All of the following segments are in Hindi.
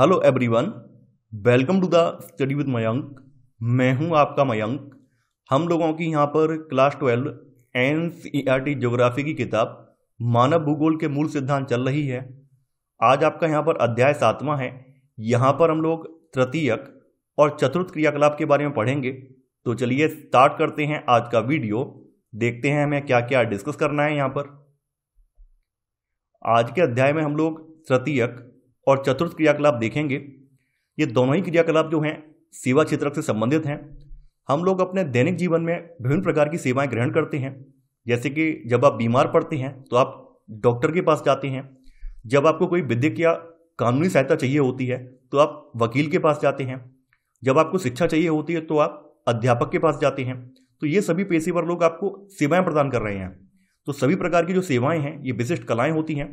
hello everyone welcome to the study with Mayank मैं हूं आपका मयंक हम लोगों की यहां पर class twelve N C R T geography की किताब मानव भूगोल के मूल सिद्धांत चल रही है आज आपका यहाँ पर अध्याय सातवां है यहाँ पर हम लोग तृतीयक और चतुर्थ क्रियाकलाप के बारे में पढ़ेंगे तो चलिए स्टार्ट करते हैं आज का वीडियो देखते हैं हमें क्या क्या डिस्कस करना है यहाँ पर आज के अध्याय में हम लोग तृतीयक और चतुर्थ क्रियाकलाप देखेंगे ये दोनों ही क्रियाकलाप जो हैं सेवा क्षेत्र से संबंधित हैं हम लोग अपने दैनिक जीवन में विभिन्न प्रकार की सेवाएं ग्रहण करते हैं जैसे कि जब आप बीमार पड़ते हैं तो आप डॉक्टर के पास जाते हैं जब आपको कोई विद्यक या कानूनी सहायता चाहिए होती है तो आप वकील के पास जाते हैं जब आपको शिक्षा चाहिए होती है तो आप अध्यापक के पास जाते हैं तो ये सभी पेशेवर लोग आपको सेवाएं प्रदान कर रहे हैं तो सभी प्रकार की जो सेवाएं हैं ये विशिष्ट कलाएं होती हैं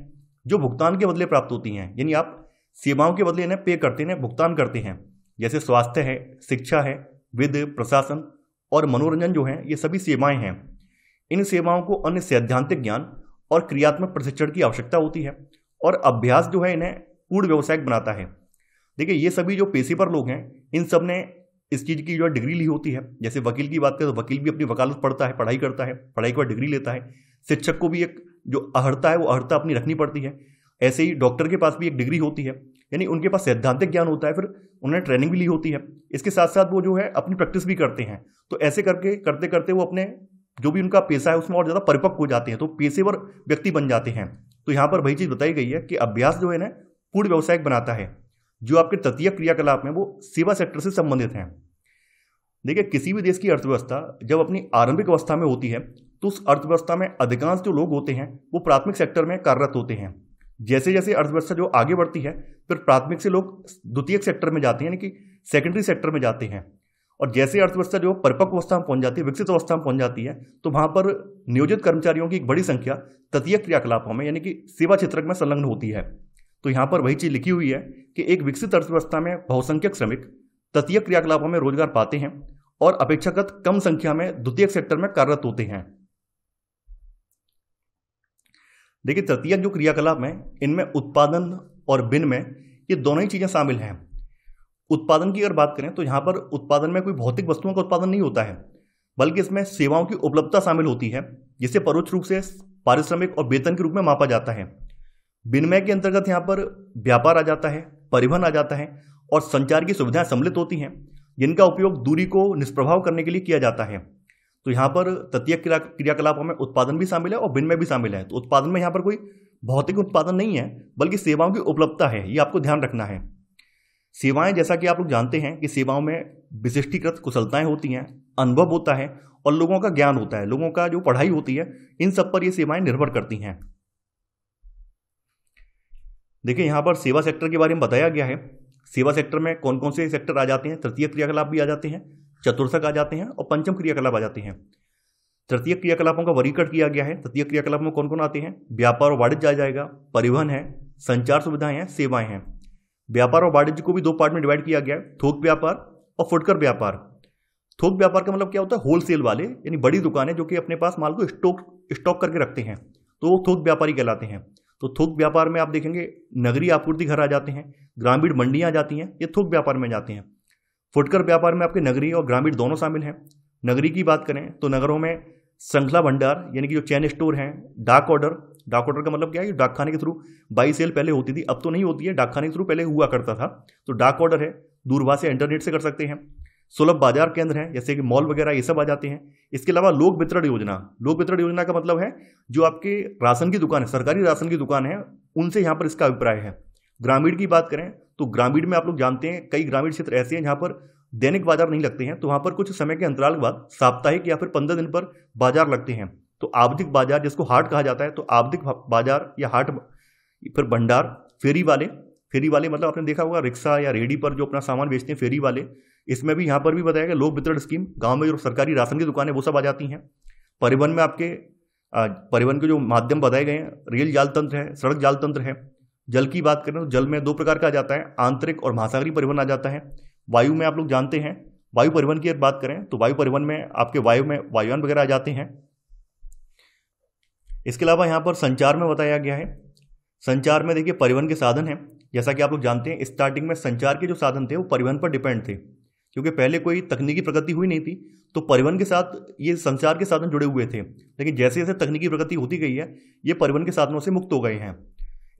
जो भुगतान के बदले प्राप्त होती हैं यानी आप सेवाओं के बदले इन्हें पे करते हैं भुगतान करते हैं जैसे स्वास्थ्य है शिक्षा है विद प्रशासन और मनोरंजन जो है ये सभी सेवाएं हैं इन सेवाओं को अन्य सैद्धांतिक ज्ञान और क्रियात्मक प्रशिक्षण की आवश्यकता होती है और अभ्यास जो है इन्हें पूर्ण व्यवसायिक बनाता है देखिए ये सभी जो पेशे पर लोग हैं इन सब ने इस चीज़ की जो है डिग्री ली होती है जैसे वकील की बात करें तो वकील भी अपनी वकालत पढ़ता है पढ़ाई करता है पढ़ाई के बाद डिग्री लेता है शिक्षक को भी एक जो अहर्ता है वो अहर्ता अपनी रखनी पड़ती है ऐसे ही डॉक्टर के पास भी एक डिग्री होती है यानी उनके पास सैद्धांतिक ज्ञान होता है फिर उन्होंने ट्रेनिंग भी ली होती है इसके साथ साथ वो जो है अपनी प्रैक्टिस भी करते हैं तो ऐसे करके करते करते वो अपने जो भी उनका पेशा है उसमें और ज़्यादा परिपक्व हो जाते हैं तो पेशेवर व्यक्ति बन जाते हैं तो यहाँ पर वही चीज़ बताई गई है कि अभ्यास जो है ना पूर्ण व्यवसायिक बनाता है जो आपके तृतीय क्रियाकलाप में वो सेवा सेक्टर से संबंधित हैं देखिए किसी भी देश की अर्थव्यवस्था जब अपनी आरंभिक अवस्था में होती है तो उस अर्थव्यवस्था में अधिकांश जो लोग होते हैं वो प्राथमिक सेक्टर में कार्यरत होते हैं जैसे जैसे अर्थव्यवस्था जो आगे बढ़ती है फिर प्राथमिक से लोग द्वितीयक सेक्टर में जाते हैं यानी कि सेकेंडरी सेक्टर में जाते हैं और जैसे अर्थव्यवस्था जो परिपक्व अवस्था में पहुंच जाती है विकसित अवस्था में पहुंच जाती है तो वहां पर नियोजित कर्मचारियों की एक बड़ी संख्या तृतीय क्रियाकलापों में यानी कि सेवा क्षेत्र में संलग्न होती है तो यहाँ पर वही चीज़ लिखी हुई है कि एक विकसित अर्थव्यवस्था में बहुसंख्यक श्रमिक तृतीय क्रियाकलापों में रोजगार पाते हैं और अपेक्षाकृत कम संख्या में द्वितीय सेक्टर में कार्यरत होते हैं देखिए तृतीयक जो क्रियाकलाप है इनमें उत्पादन और बिन में ये दोनों ही चीज़ें शामिल हैं उत्पादन की अगर बात करें तो यहाँ पर उत्पादन में कोई भौतिक वस्तुओं का उत्पादन नहीं होता है बल्कि इसमें सेवाओं की उपलब्धता शामिल होती है जिसे परोक्ष रूप से पारिश्रमिक और वेतन के रूप में मापा जाता है विनिमय के अंतर्गत यहाँ पर व्यापार आ जाता है परिवहन आ जाता है और संचार की सुविधाएं सम्मिलित होती हैं जिनका उपयोग दूरी को निष्प्रभाव करने के लिए किया जाता है तो यहाँ पर तृतीय क्रियाकलाप में उत्पादन भी शामिल है और में भी शामिल है तो उत्पादन में यहाँ पर कोई भौतिक उत्पादन नहीं है बल्कि सेवाओं की उपलब्धता है ये आपको ध्यान रखना है सेवाएं जैसा कि आप लोग जानते हैं कि सेवाओं में विशिष्टीकृत कुशलताएं होती हैं अनुभव होता है और लोगों का ज्ञान होता है लोगों का जो पढ़ाई होती है इन सब पर ये सेवाएं निर्भर करती हैं देखिए यहाँ पर सेवा सेक्टर के बारे में बताया गया है सेवा सेक्टर में कौन कौन से सेक्टर आ जाते हैं तृतीय क्रियाकलाप भी आ जाते हैं चतुर्थक आ जाते हैं और पंचम क्रियाकलाप आ जाते हैं तृतीय क्रियाकलापों का वर्गीकरण किया गया है तृतीय क्रियाकलाप में कौन कौन आते हैं व्यापार और वाणिज्य आ जाएगा परिवहन है संचार सुविधाएं हैं सेवाएं हैं व्यापार और वाणिज्य को भी दो पार्ट में डिवाइड किया गया है थोक व्यापार और फुटकर व्यापार थोक व्यापार का मतलब क्या होता है होलसेल वाले यानी बड़ी दुकानें जो कि अपने पास माल को स्टॉक स्टॉक करके रखते हैं तो वो थोक व्यापारी कहलाते हैं तो थोक व्यापार में आप देखेंगे नगरीय आपूर्ति घर आ जाते हैं ग्रामीण मंडियाँ आ जाती हैं ये थोक व्यापार में जाते हैं फुटकर व्यापार में आपके नगरीय और ग्रामीण दोनों शामिल हैं नगरी की बात करें तो नगरों में श्रृंखला भंडार यानी कि जो चैन स्टोर हैं डाक ऑर्डर डाक ऑर्डर का मतलब क्या है कि डाकखाने के थ्रू बाई सेल पहले होती थी अब तो नहीं होती है डाकखाने के थ्रू पहले हुआ करता था तो डाक ऑर्डर है दूरभाष या इंटरनेट से कर सकते हैं सुलभ बाजार केंद्र हैं जैसे कि मॉल वगैरह ये सब आ जाते हैं इसके अलावा लोक वितरण योजना लोक वितरण योजना का मतलब है जो आपके राशन की दुकान है सरकारी राशन की दुकान है उनसे यहाँ पर इसका अभिप्राय है ग्रामीण की बात करें तो ग्रामीण में आप लोग जानते हैं कई ग्रामीण क्षेत्र ऐसे हैं जहाँ पर दैनिक बाजार नहीं लगते हैं तो वहाँ पर कुछ समय के अंतराल के बाद साप्ताहिक या फिर पंद्रह दिन पर बाजार लगते हैं तो आवधिक बाजार जिसको हाट कहा जाता है तो आवधिक बाजार या हाट फिर भंडार फेरी वाले फेरी वाले मतलब आपने देखा होगा रिक्शा या रेडी पर जो अपना सामान बेचते हैं फेरी वाले इसमें भी यहाँ पर भी बताया गया लोक वितरण स्कीम गाँव में जो सरकारी राशन की दुकानें वो सब आ जाती हैं परिवहन में आपके परिवहन के जो माध्यम बताए गए हैं रेल जाल तंत्र है सड़क जाल तंत्र है जल की बात करें तो जल में दो प्रकार का आ जाता है आंतरिक और महासागरीय परिवहन आ जाता है वायु में आप लोग जानते हैं वायु परिवहन की अगर बात करें तो वायु परिवहन में आपके वायु में वायुयान वगैरह आ जाते हैं इसके अलावा यहाँ पर संचार में बताया गया है संचार में देखिए परिवहन के साधन हैं जैसा कि आप लोग जानते हैं स्टार्टिंग में संचार के जो साधन थे वो परिवहन पर डिपेंड थे क्योंकि पहले कोई तकनीकी प्रगति हुई नहीं थी तो परिवहन के साथ ये संचार के साधन जुड़े हुए थे लेकिन जैसे जैसे तकनीकी प्रगति होती गई है ये परिवहन के साधनों से मुक्त हो गए हैं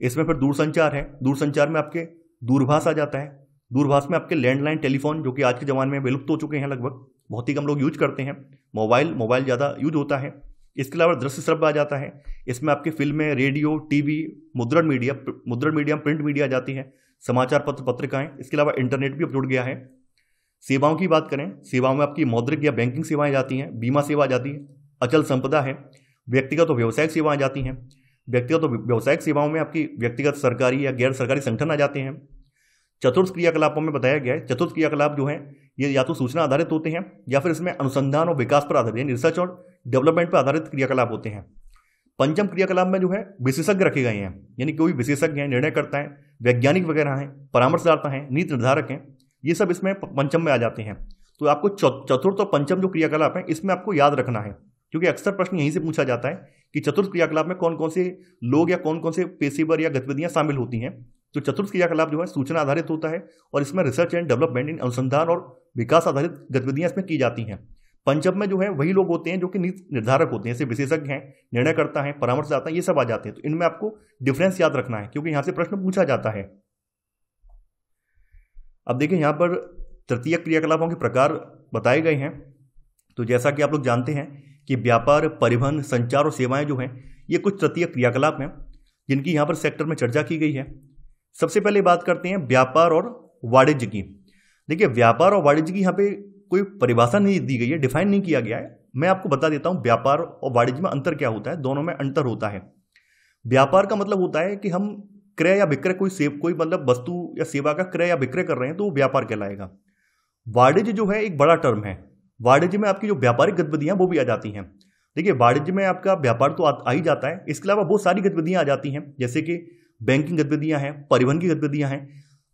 इसमें फिर दूरसंचार है दूरसंचार में आपके दूरभाष आ जाता है दूरभाष में आपके लैंडलाइन टेलीफोन जो कि आज के ज़माने में विलुप्त हो चुके हैं लगभग बहुत ही कम लोग यूज करते हैं मोबाइल मोबाइल ज़्यादा यूज होता है इसके अलावा दृश्य श्रव्य आ जाता है इसमें आपकी फिल्में रेडियो टीवी मुद्रण मीडिया मुद्रण मीडिया प्रिंट मीडिया आ जाती है समाचार पत्र पत्रिकाएं इसके अलावा इंटरनेट भी अब जुड़ गया है सेवाओं की बात करें सेवाओं में आपकी मौद्रिक या बैंकिंग सेवाएं जाती हैं बीमा सेवा आ जाती है अचल संपदा है व्यक्तिगत तो और व्यावसायिक सेवाएं जाती हैं व्यक्तिगत तो व्यावसायिक सेवाओं में आपकी व्यक्तिगत सरकारी या गैर सरकारी संगठन आ जाते हैं चतुर्थ क्रियाकलापों में बताया गया है चतुर्थ क्रियाकलाप जो है ये या तो सूचना आधारित होते हैं या फिर इसमें अनुसंधान और विकास पर आधारित रिसर्च और डेवलपमेंट पर आधारित क्रियाकलाप होते हैं पंचम क्रियाकलाप में जो है विशेषज्ञ रखे गए हैं यानी कोई विशेषज्ञ हैं निर्णय करता है वैज्ञानिक वगैरह हैं परामर्शदाता हैं नीति निर्धारक हैं ये सब इसमें पंचम में आ जाते हैं तो आपको चतुर्थ और पंचम जो क्रियाकलाप है इसमें आपको याद रखना है क्योंकि अक्सर प्रश्न यहीं से पूछा जाता है कि चतुर्थ क्रियाकलाप में कौन कौन से लोग या कौन कौन से पेशेवर या गतिविधियां शामिल होती हैं तो चतुर्थ क्रियाकलाप जो है सूचना आधारित होता है और इसमें रिसर्च एंड डेवलपमेंट इन अनुसंधान और विकास आधारित गतिविधियां इसमें की जाती हैं पंचम में जो है वही लोग होते हैं जो कि निर्धारक होते हैं जैसे विशेषज्ञ हैं निर्णय करता है है ये सब आ जाते हैं तो इनमें आपको डिफरेंस याद रखना है क्योंकि यहाँ से प्रश्न पूछा जाता है अब देखिए यहाँ पर तृतीय क्रियाकलापों के प्रकार बताए गए हैं तो जैसा कि आप लोग जानते हैं कि व्यापार परिवहन संचार और सेवाएं जो हैं ये कुछ तृतीय क्रियाकलाप हैं जिनकी यहाँ पर सेक्टर में चर्चा की गई है सबसे पहले बात करते हैं व्यापार और वाणिज्य की देखिए व्यापार और वाणिज्य की यहाँ पे कोई परिभाषा नहीं दी गई है डिफाइन नहीं किया गया है मैं आपको बता देता हूँ व्यापार और वाणिज्य में अंतर क्या होता है दोनों में अंतर होता है व्यापार का मतलब होता है कि हम क्रय या विक्रय कोई सेव कोई मतलब वस्तु या सेवा का क्रय या विक्रय कर रहे हैं तो वो व्यापार कहलाएगा वाणिज्य जो है एक बड़ा टर्म है वाणिज्य में आपकी जो व्यापारिक गतिविधियाँ वो भी आ जाती हैं देखिए वाणिज्य में आपका व्यापार तो आ ही जाता है इसके अलावा बहुत सारी गतिविधियाँ आ जाती हैं जैसे कि बैंकिंग गतिविधियाँ हैं परिवहन की गतिविधियाँ हैं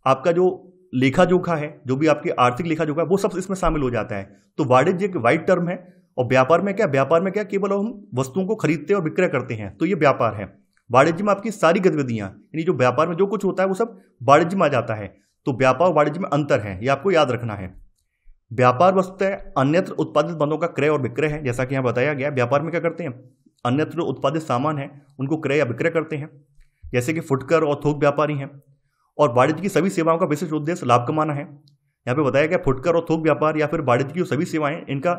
आपका जो लेखा जोखा है जो भी आपके आर्थिक लेखा जोखा है वो सब इसमें शामिल हो जाता है तो वाणिज्य एक वाइड टर्म है और व्यापार में क्या व्यापार में क्या केवल हम वस्तुओं को खरीदते और विक्रय करते हैं तो ये व्यापार है वाणिज्य में आपकी सारी गतिविधियाँ यानी जो व्यापार में जो कुछ होता है वो सब वाणिज्य में आ जाता है तो व्यापार और वाणिज्य में अंतर है ये आपको याद रखना है व्यापार वस्तुतः अन्यत्र उत्पादित बंदों का क्रय और विक्रय है जैसा कि यहाँ बताया गया व्यापार में क्या करते हैं अन्यत्र उत्पादित सामान है उनको क्रय या विक्रय करते हैं जैसे कि फुटकर और थोक व्यापारी हैं और वाणिज्य की सभी सेवाओं का विशेष उद्देश्य लाभ कमाना है यहाँ पे बताया गया फुटकर और थोक व्यापार या फिर वाणिज्य की सभी सेवाएं इनका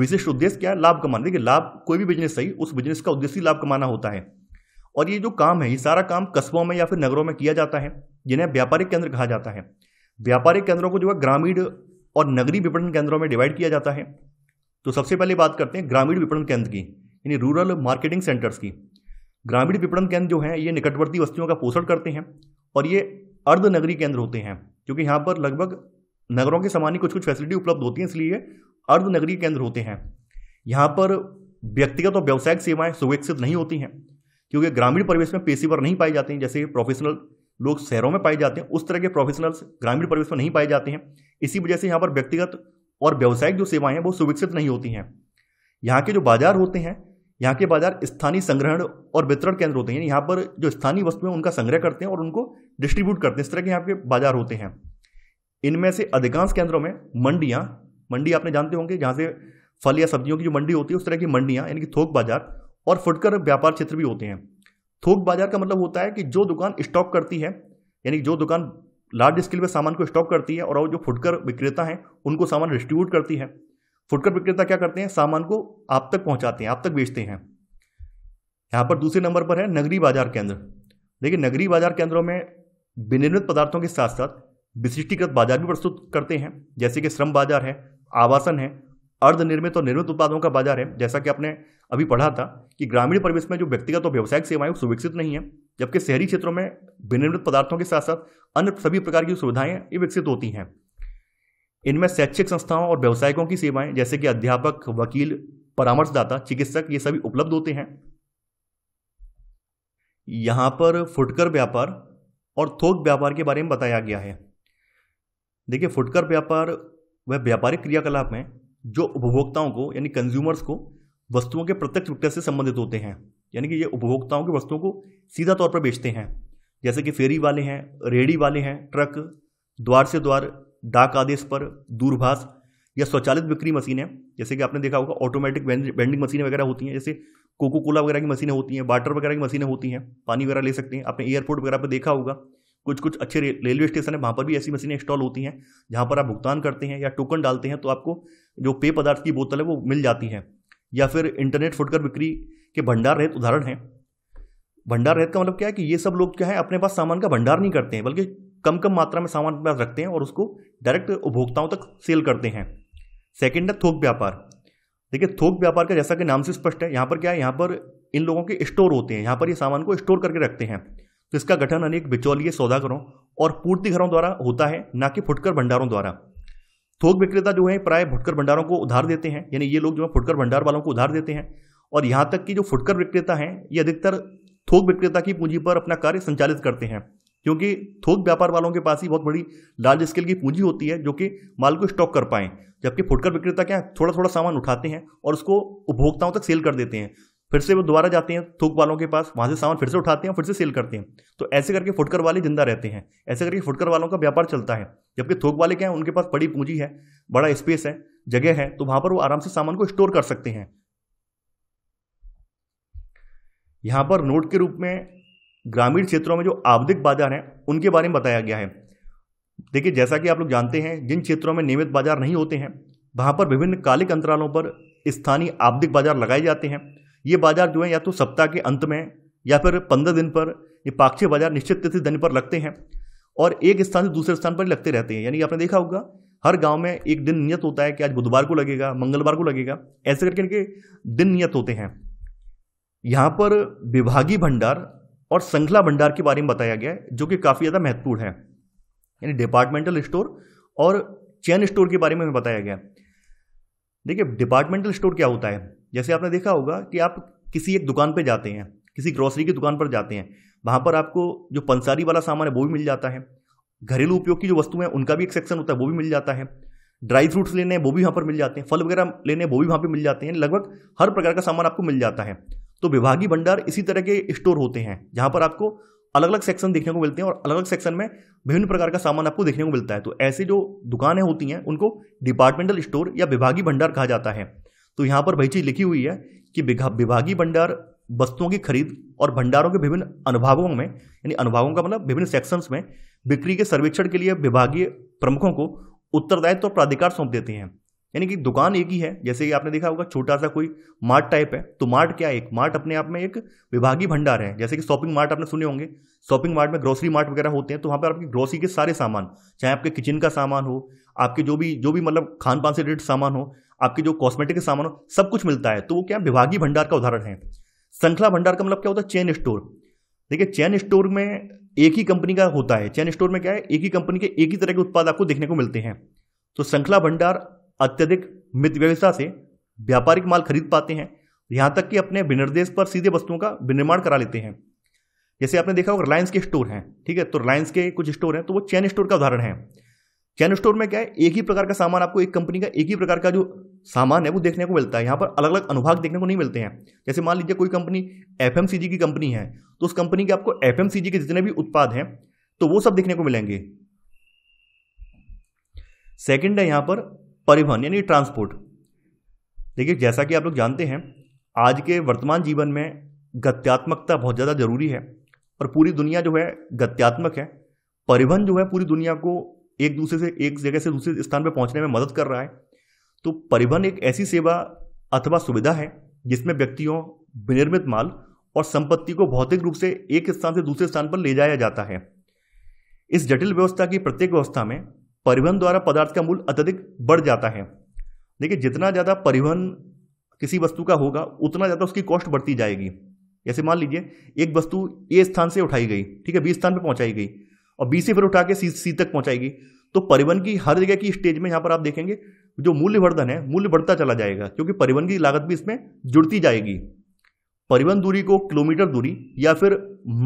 विशेष उद्देश्य क्या है लाभ कमाना देखिए लाभ कोई भी बिजनेस सही उस बिजनेस का उद्देश्य लाभ कमाना होता है और ये जो काम है ये सारा काम कस्बों में या फिर नगरों में किया जाता है जिन्हें व्यापारिक केंद्र कहा जाता है व्यापारिक केंद्रों को जो है ग्रामीण और नगरीय विपणन केंद्रों में डिवाइड किया जाता है तो सबसे पहले बात करते हैं ग्रामीण विपणन केंद्र की यानी रूरल मार्केटिंग सेंटर्स की ग्रामीण विपणन केंद्र जो हैं ये निकटवर्ती वस्तुओं का पोषण करते हैं और ये अर्ध केंद्र होते हैं क्योंकि यहाँ पर लगभग नगरों के समान ही कुछ कुछ फैसिलिटी उपलब्ध होती हैं इसलिए अर्ध केंद्र होते हैं यहाँ पर व्यक्तिगत और व्यावसायिक सेवाएं सुविकसित नहीं होती हैं क्योंकि ग्रामीण परिवेश में पेशेवर नहीं पाए जाते हैं जैसे प्रोफेशनल लोग शहरों में पाए जाते हैं उस तरह के प्रोफेशनल्स ग्रामीण परिवेश में नहीं पाए जाते हैं इसी वजह से यहाँ पर व्यक्तिगत और व्यावसायिक जो सेवाएं हैं वो सुविकसित नहीं होती हैं यहाँ के जो बाजार होते हैं यहाँ के बाजार स्थानीय संग्रहण और वितरण केंद्र होते हैं यहाँ पर जो स्थानीय वस्तुएं उनका संग्रह करते हैं और उनको डिस्ट्रीब्यूट करते हैं इस तरह के यहाँ के बाजार होते हैं इनमें से अधिकांश केंद्रों में मंडियाँ मंडी आपने जानते होंगे जहाँ से फल या सब्जियों की जो मंडी होती है उस तरह की मंडियाँ यानी कि थोक बाजार और फुटकर व्यापार क्षेत्र भी होते हैं थोक बाजार का मतलब होता है कि जो दुकान स्टॉक करती है यानी जो दुकान लार्ज स्केल पर सामान को स्टॉक करती है और जो फुटकर विक्रेता हैं उनको सामान डिस्ट्रीब्यूट करती है फुटकर विक्रेता क्या करते हैं सामान को आप तक पहुंचाते हैं आप तक बेचते हैं यहाँ पर दूसरे नंबर पर है नगरी बाजार केंद्र देखिए नगरी बाजार केंद्रों में विनिर्मित पदार्थों के साथ साथ विशिष्टीकृत बाजार भी प्रस्तुत करते हैं जैसे कि श्रम बाजार है आवासन है अर्धनिर्मित और निर्मित उत्पादों का बाजार है जैसा कि आपने अभी पढ़ा था कि ग्रामीण परिवेश में जो व्यक्तिगत और व्यावसायिक सेवाएं सुविकसित नहीं है जबकि शहरी क्षेत्रों में विनिर्मित पदार्थों के साथ साथ अन्य सभी प्रकार की सुविधाएं ये विकसित होती हैं इनमें शैक्षिक संस्थाओं और व्यावसायिकों की सेवाएं जैसे कि अध्यापक वकील परामर्शदाता चिकित्सक ये सभी उपलब्ध होते हैं यहां पर फुटकर व्यापार और थोक व्यापार के बारे में बताया गया है देखिए फुटकर व्यापार वह व्यापारिक क्रियाकलाप में जो उपभोक्ताओं को यानी कंज्यूमर्स को वस्तुओं के प्रत्यक्ष विक्रय से संबंधित होते हैं यानी कि ये उपभोक्ताओं की वस्तुओं को सीधा तौर पर बेचते हैं जैसे कि फेरी वाले हैं रेडी वाले हैं ट्रक द्वार से द्वार डाक आदेश पर दूरभाष या स्वचालित बिक्री मशीनें जैसे कि आपने देखा होगा ऑटोमेटिक वेंडिंग मशीनें वगैरह होती हैं जैसे कोको कोला वगैरह की मशीनें होती हैं वाटर वगैरह की मशीनें होती हैं पानी वगैरह ले सकते हैं आपने एयरपोर्ट वगैरह पर देखा होगा कुछ कुछ अच्छे रेलवे स्टेशन है वहाँ पर भी ऐसी मशीनें इंस्टॉल होती हैं जहाँ पर आप भुगतान करते हैं या टोकन डालते हैं तो आपको जो पेय पदार्थ की बोतल है वो मिल जाती हैं या फिर इंटरनेट फुटकर बिक्री के भंडार रहित उदाहरण हैं भंडार रहित का मतलब क्या है कि ये सब लोग क्या है अपने पास सामान का भंडार नहीं करते हैं बल्कि कम कम मात्रा में सामान अपने पास रखते हैं और उसको डायरेक्ट उपभोक्ताओं तक सेल करते हैं सेकेंड है थोक व्यापार देखिए थोक व्यापार का जैसा कि नाम से स्पष्ट है यहाँ पर क्या है यहाँ पर इन लोगों के स्टोर होते हैं यहाँ पर ये सामान को स्टोर करके रखते हैं तो इसका गठन अनेक बिचौलिए सौदागरों और पूर्ति घरों द्वारा होता है ना कि फुटकर भंडारों द्वारा थोक विक्रेता जो है प्राय फुटकर भंडारों को उधार देते हैं यानी ये लोग जो है फुटकर भंडार वालों को उधार देते हैं और यहाँ तक कि जो फुटकर विक्रेता हैं ये अधिकतर थोक विक्रेता की पूंजी पर अपना कार्य संचालित करते हैं क्योंकि थोक व्यापार वालों के पास ही बहुत बड़ी लार्ज स्केल की पूंजी होती है जो कि माल को स्टॉक कर पाएँ जबकि फुटकर विक्रेता क्या थोड़ा थोड़ा सामान उठाते हैं और उसको उपभोक्ताओं तक सेल कर देते हैं फिर से वो दोबारा जाते हैं थूक वालों के पास वहाँ से सामान फिर से उठाते हैं फिर से सेल करते हैं तो ऐसे करके फुटकर वाले जिंदा रहते हैं ऐसे करके फुटकर वालों का व्यापार चलता है जबकि थोक वाले क्या हैं उनके पास बड़ी पूंजी है बड़ा स्पेस है जगह है तो वहाँ पर वो आराम से सामान को स्टोर कर सकते हैं यहाँ पर नोट के रूप में ग्रामीण क्षेत्रों में जो आवधिक बाजार हैं उनके बारे में बताया गया है देखिए जैसा कि आप लोग जानते हैं जिन क्षेत्रों में नियमित बाजार नहीं होते हैं वहाँ पर विभिन्न कालिक अंतरालों पर स्थानीय आवधिक बाजार लगाए जाते हैं ये बाजार जो है या तो सप्ताह के अंत में या फिर पंद्रह दिन पर ये पाक्षिक बाजार निश्चित तिथि दिन पर लगते हैं और एक स्थान से दूसरे स्थान पर लगते रहते हैं यानी आपने देखा होगा हर गांव में एक दिन नियत होता है कि आज बुधवार को लगेगा मंगलवार को लगेगा ऐसे करके इनके दिन नियत होते हैं यहाँ पर विभागीय भंडार और श्रृंखला भंडार के बारे में बताया गया है जो कि काफ़ी ज़्यादा महत्वपूर्ण है यानी डिपार्टमेंटल स्टोर और चैन स्टोर के बारे में बताया गया देखिए डिपार्टमेंटल स्टोर क्या होता है जैसे आपने देखा होगा कि आप किसी एक दुकान पर जाते हैं किसी ग्रॉसरी की दुकान पर जाते हैं वहाँ पर आपको जो पंसारी वाला सामान है वो भी मिल जाता है घरेलू उपयोग की जो वस्तुएं हैं उनका भी एक सेक्शन होता है वो भी मिल जाता है ड्राई फ्रूट्स लेने हैं वो भी वहाँ पर मिल जाते हैं फल वगैरह लेने हैं वो भी वहाँ पर मिल जाते हैं लगभग हर प्रकार का सामान आपको मिल जाता है तो विभागीय भंडार इसी तरह के स्टोर होते हैं जहाँ पर आपको अलग अलग सेक्शन देखने को मिलते हैं और अलग अलग सेक्शन में विभिन्न प्रकार का सामान आपको देखने को मिलता है तो ऐसे जो दुकानें होती हैं उनको डिपार्टमेंटल स्टोर या विभागीय भंडार कहा जाता है तो यहाँ पर भाई चीज़ लिखी हुई है कि विभागीय भंडार वस्तुओं की खरीद और भंडारों के विभिन्न अनुभागों में यानी अनुभागों का मतलब विभिन्न सेक्शंस में बिक्री के सर्वेक्षण के लिए विभागीय प्रमुखों को उत्तरदायित्व और प्राधिकार सौंप देते हैं यानी कि दुकान एक ही है जैसे कि आपने देखा होगा छोटा सा कोई मार्ट टाइप है तो मार्ट क्या है एक मार्ट अपने आप में एक विभागीय भंडार है जैसे कि शॉपिंग मार्ट आपने सुने होंगे शॉपिंग मार्ट में ग्रोसरी मार्ट वगैरह होते हैं तो वहाँ पर आपकी ग्रोसरी के सारे सामान चाहे आपके किचन का सामान हो आपके जो भी जो भी मतलब खान पान से रिलेटेड सामान हो आपके जो कॉस्मेटिक के सामान हो सब कुछ मिलता है तो वो क्या विभागीय भंडार का उदाहरण है श्रृंखला भंडार का मतलब क्या होता है चेन स्टोर देखिए चेन स्टोर में एक ही कंपनी का होता है चेन स्टोर में क्या है एक ही कंपनी के एक ही तरह के उत्पाद आपको देखने को मिलते हैं तो श्रृंखला भंडार अत्यधिक मित व्यवस्था से व्यापारिक माल खरीद पाते हैं यहाँ तक कि अपने विनिर्देश पर सीधे वस्तुओं का विनिर्माण करा लेते हैं जैसे आपने देखा होगा रिलायंस के स्टोर हैं ठीक है तो रिलायंस के कुछ स्टोर हैं तो वो चेन स्टोर का उदाहरण है कैन स्टोर में क्या है एक ही प्रकार का सामान आपको एक कंपनी का एक ही प्रकार का जो सामान है वो देखने को मिलता है यहाँ पर अलग अलग अनुभाग देखने को नहीं मिलते हैं जैसे मान लीजिए कोई कंपनी एफ की कंपनी है तो उस कंपनी के आपको एफ के जितने भी उत्पाद हैं तो वो सब देखने को मिलेंगे सेकेंड है यहाँ पर परिवहन यानी ट्रांसपोर्ट देखिए जैसा कि आप लोग जानते हैं आज के वर्तमान जीवन में गत्यात्मकता बहुत ज़्यादा जरूरी है और पूरी दुनिया जो है गत्यात्मक है परिवहन जो है पूरी दुनिया को एक दूसरे से एक जगह से दूसरे स्थान पर पहुंचने में मदद कर रहा है तो परिवहन एक ऐसी सेवा अथवा सुविधा है जिसमें व्यक्तियों विनिर्मित माल और संपत्ति को भौतिक रूप से एक स्थान से दूसरे स्थान पर ले जाया जाता है इस जटिल व्यवस्था की प्रत्येक व्यवस्था में परिवहन द्वारा पदार्थ का मूल्य अत्यधिक बढ़ जाता है देखिए जितना ज़्यादा परिवहन किसी वस्तु का होगा उतना ज़्यादा उसकी कॉस्ट बढ़ती जाएगी जैसे मान लीजिए एक वस्तु ए स्थान से उठाई गई ठीक है बी स्थान पर पहुंचाई गई और बी से फिर उठा के सी सी तक पहुंचाएगी तो परिवहन की हर जगह की स्टेज में यहाँ पर आप देखेंगे जो मूल्यवर्धन है मूल्य बढ़ता चला जाएगा क्योंकि परिवहन की लागत भी इसमें जुड़ती जाएगी परिवहन दूरी को किलोमीटर दूरी या फिर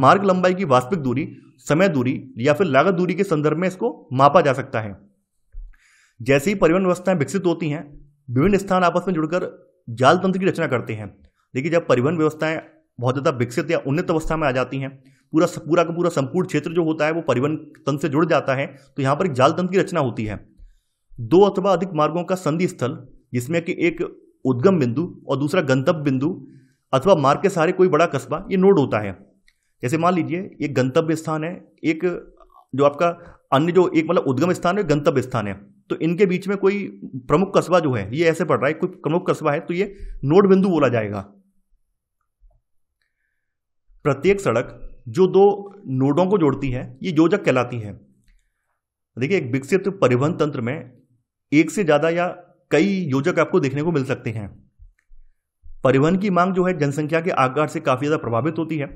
मार्ग लंबाई की वास्तविक दूरी समय दूरी या फिर लागत दूरी के संदर्भ में इसको मापा जा सकता है जैसे ही परिवहन व्यवस्थाएं विकसित होती हैं विभिन्न स्थान आपस में जुड़कर जाल तंत्र की रचना करते हैं देखिए जब परिवहन व्यवस्थाएं बहुत ज़्यादा विकसित या उन्नत अवस्था में आ जाती हैं पूरा पूरा का पूरा संपूर्ण क्षेत्र जो होता है वो परिवहन तंत्र से जुड़ जाता है तो यहाँ पर एक जाल तंत्र की रचना होती है दो अथवा अधिक मार्गों का संधि स्थल जिसमें कि एक उद्गम बिंदु और दूसरा गंतव्य बिंदु अथवा मार्ग के सारे कोई बड़ा कस्बा ये नोड होता है जैसे मान लीजिए एक गंतव्य स्थान है एक जो आपका अन्य जो एक मतलब उद्गम स्थान है गंतव्य स्थान है तो इनके बीच में कोई प्रमुख कस्बा जो है ये ऐसे पड़ रहा है कोई प्रमुख कस्बा है तो ये नोड बिंदु बोला जाएगा प्रत्येक सड़क जो दो नोडों को जोड़ती है ये योजक कहलाती है देखिए एक विकसित परिवहन तंत्र में एक से ज़्यादा या कई योजक आपको देखने को मिल सकते हैं परिवहन की मांग जो है जनसंख्या के आकार से काफ़ी ज़्यादा प्रभावित होती है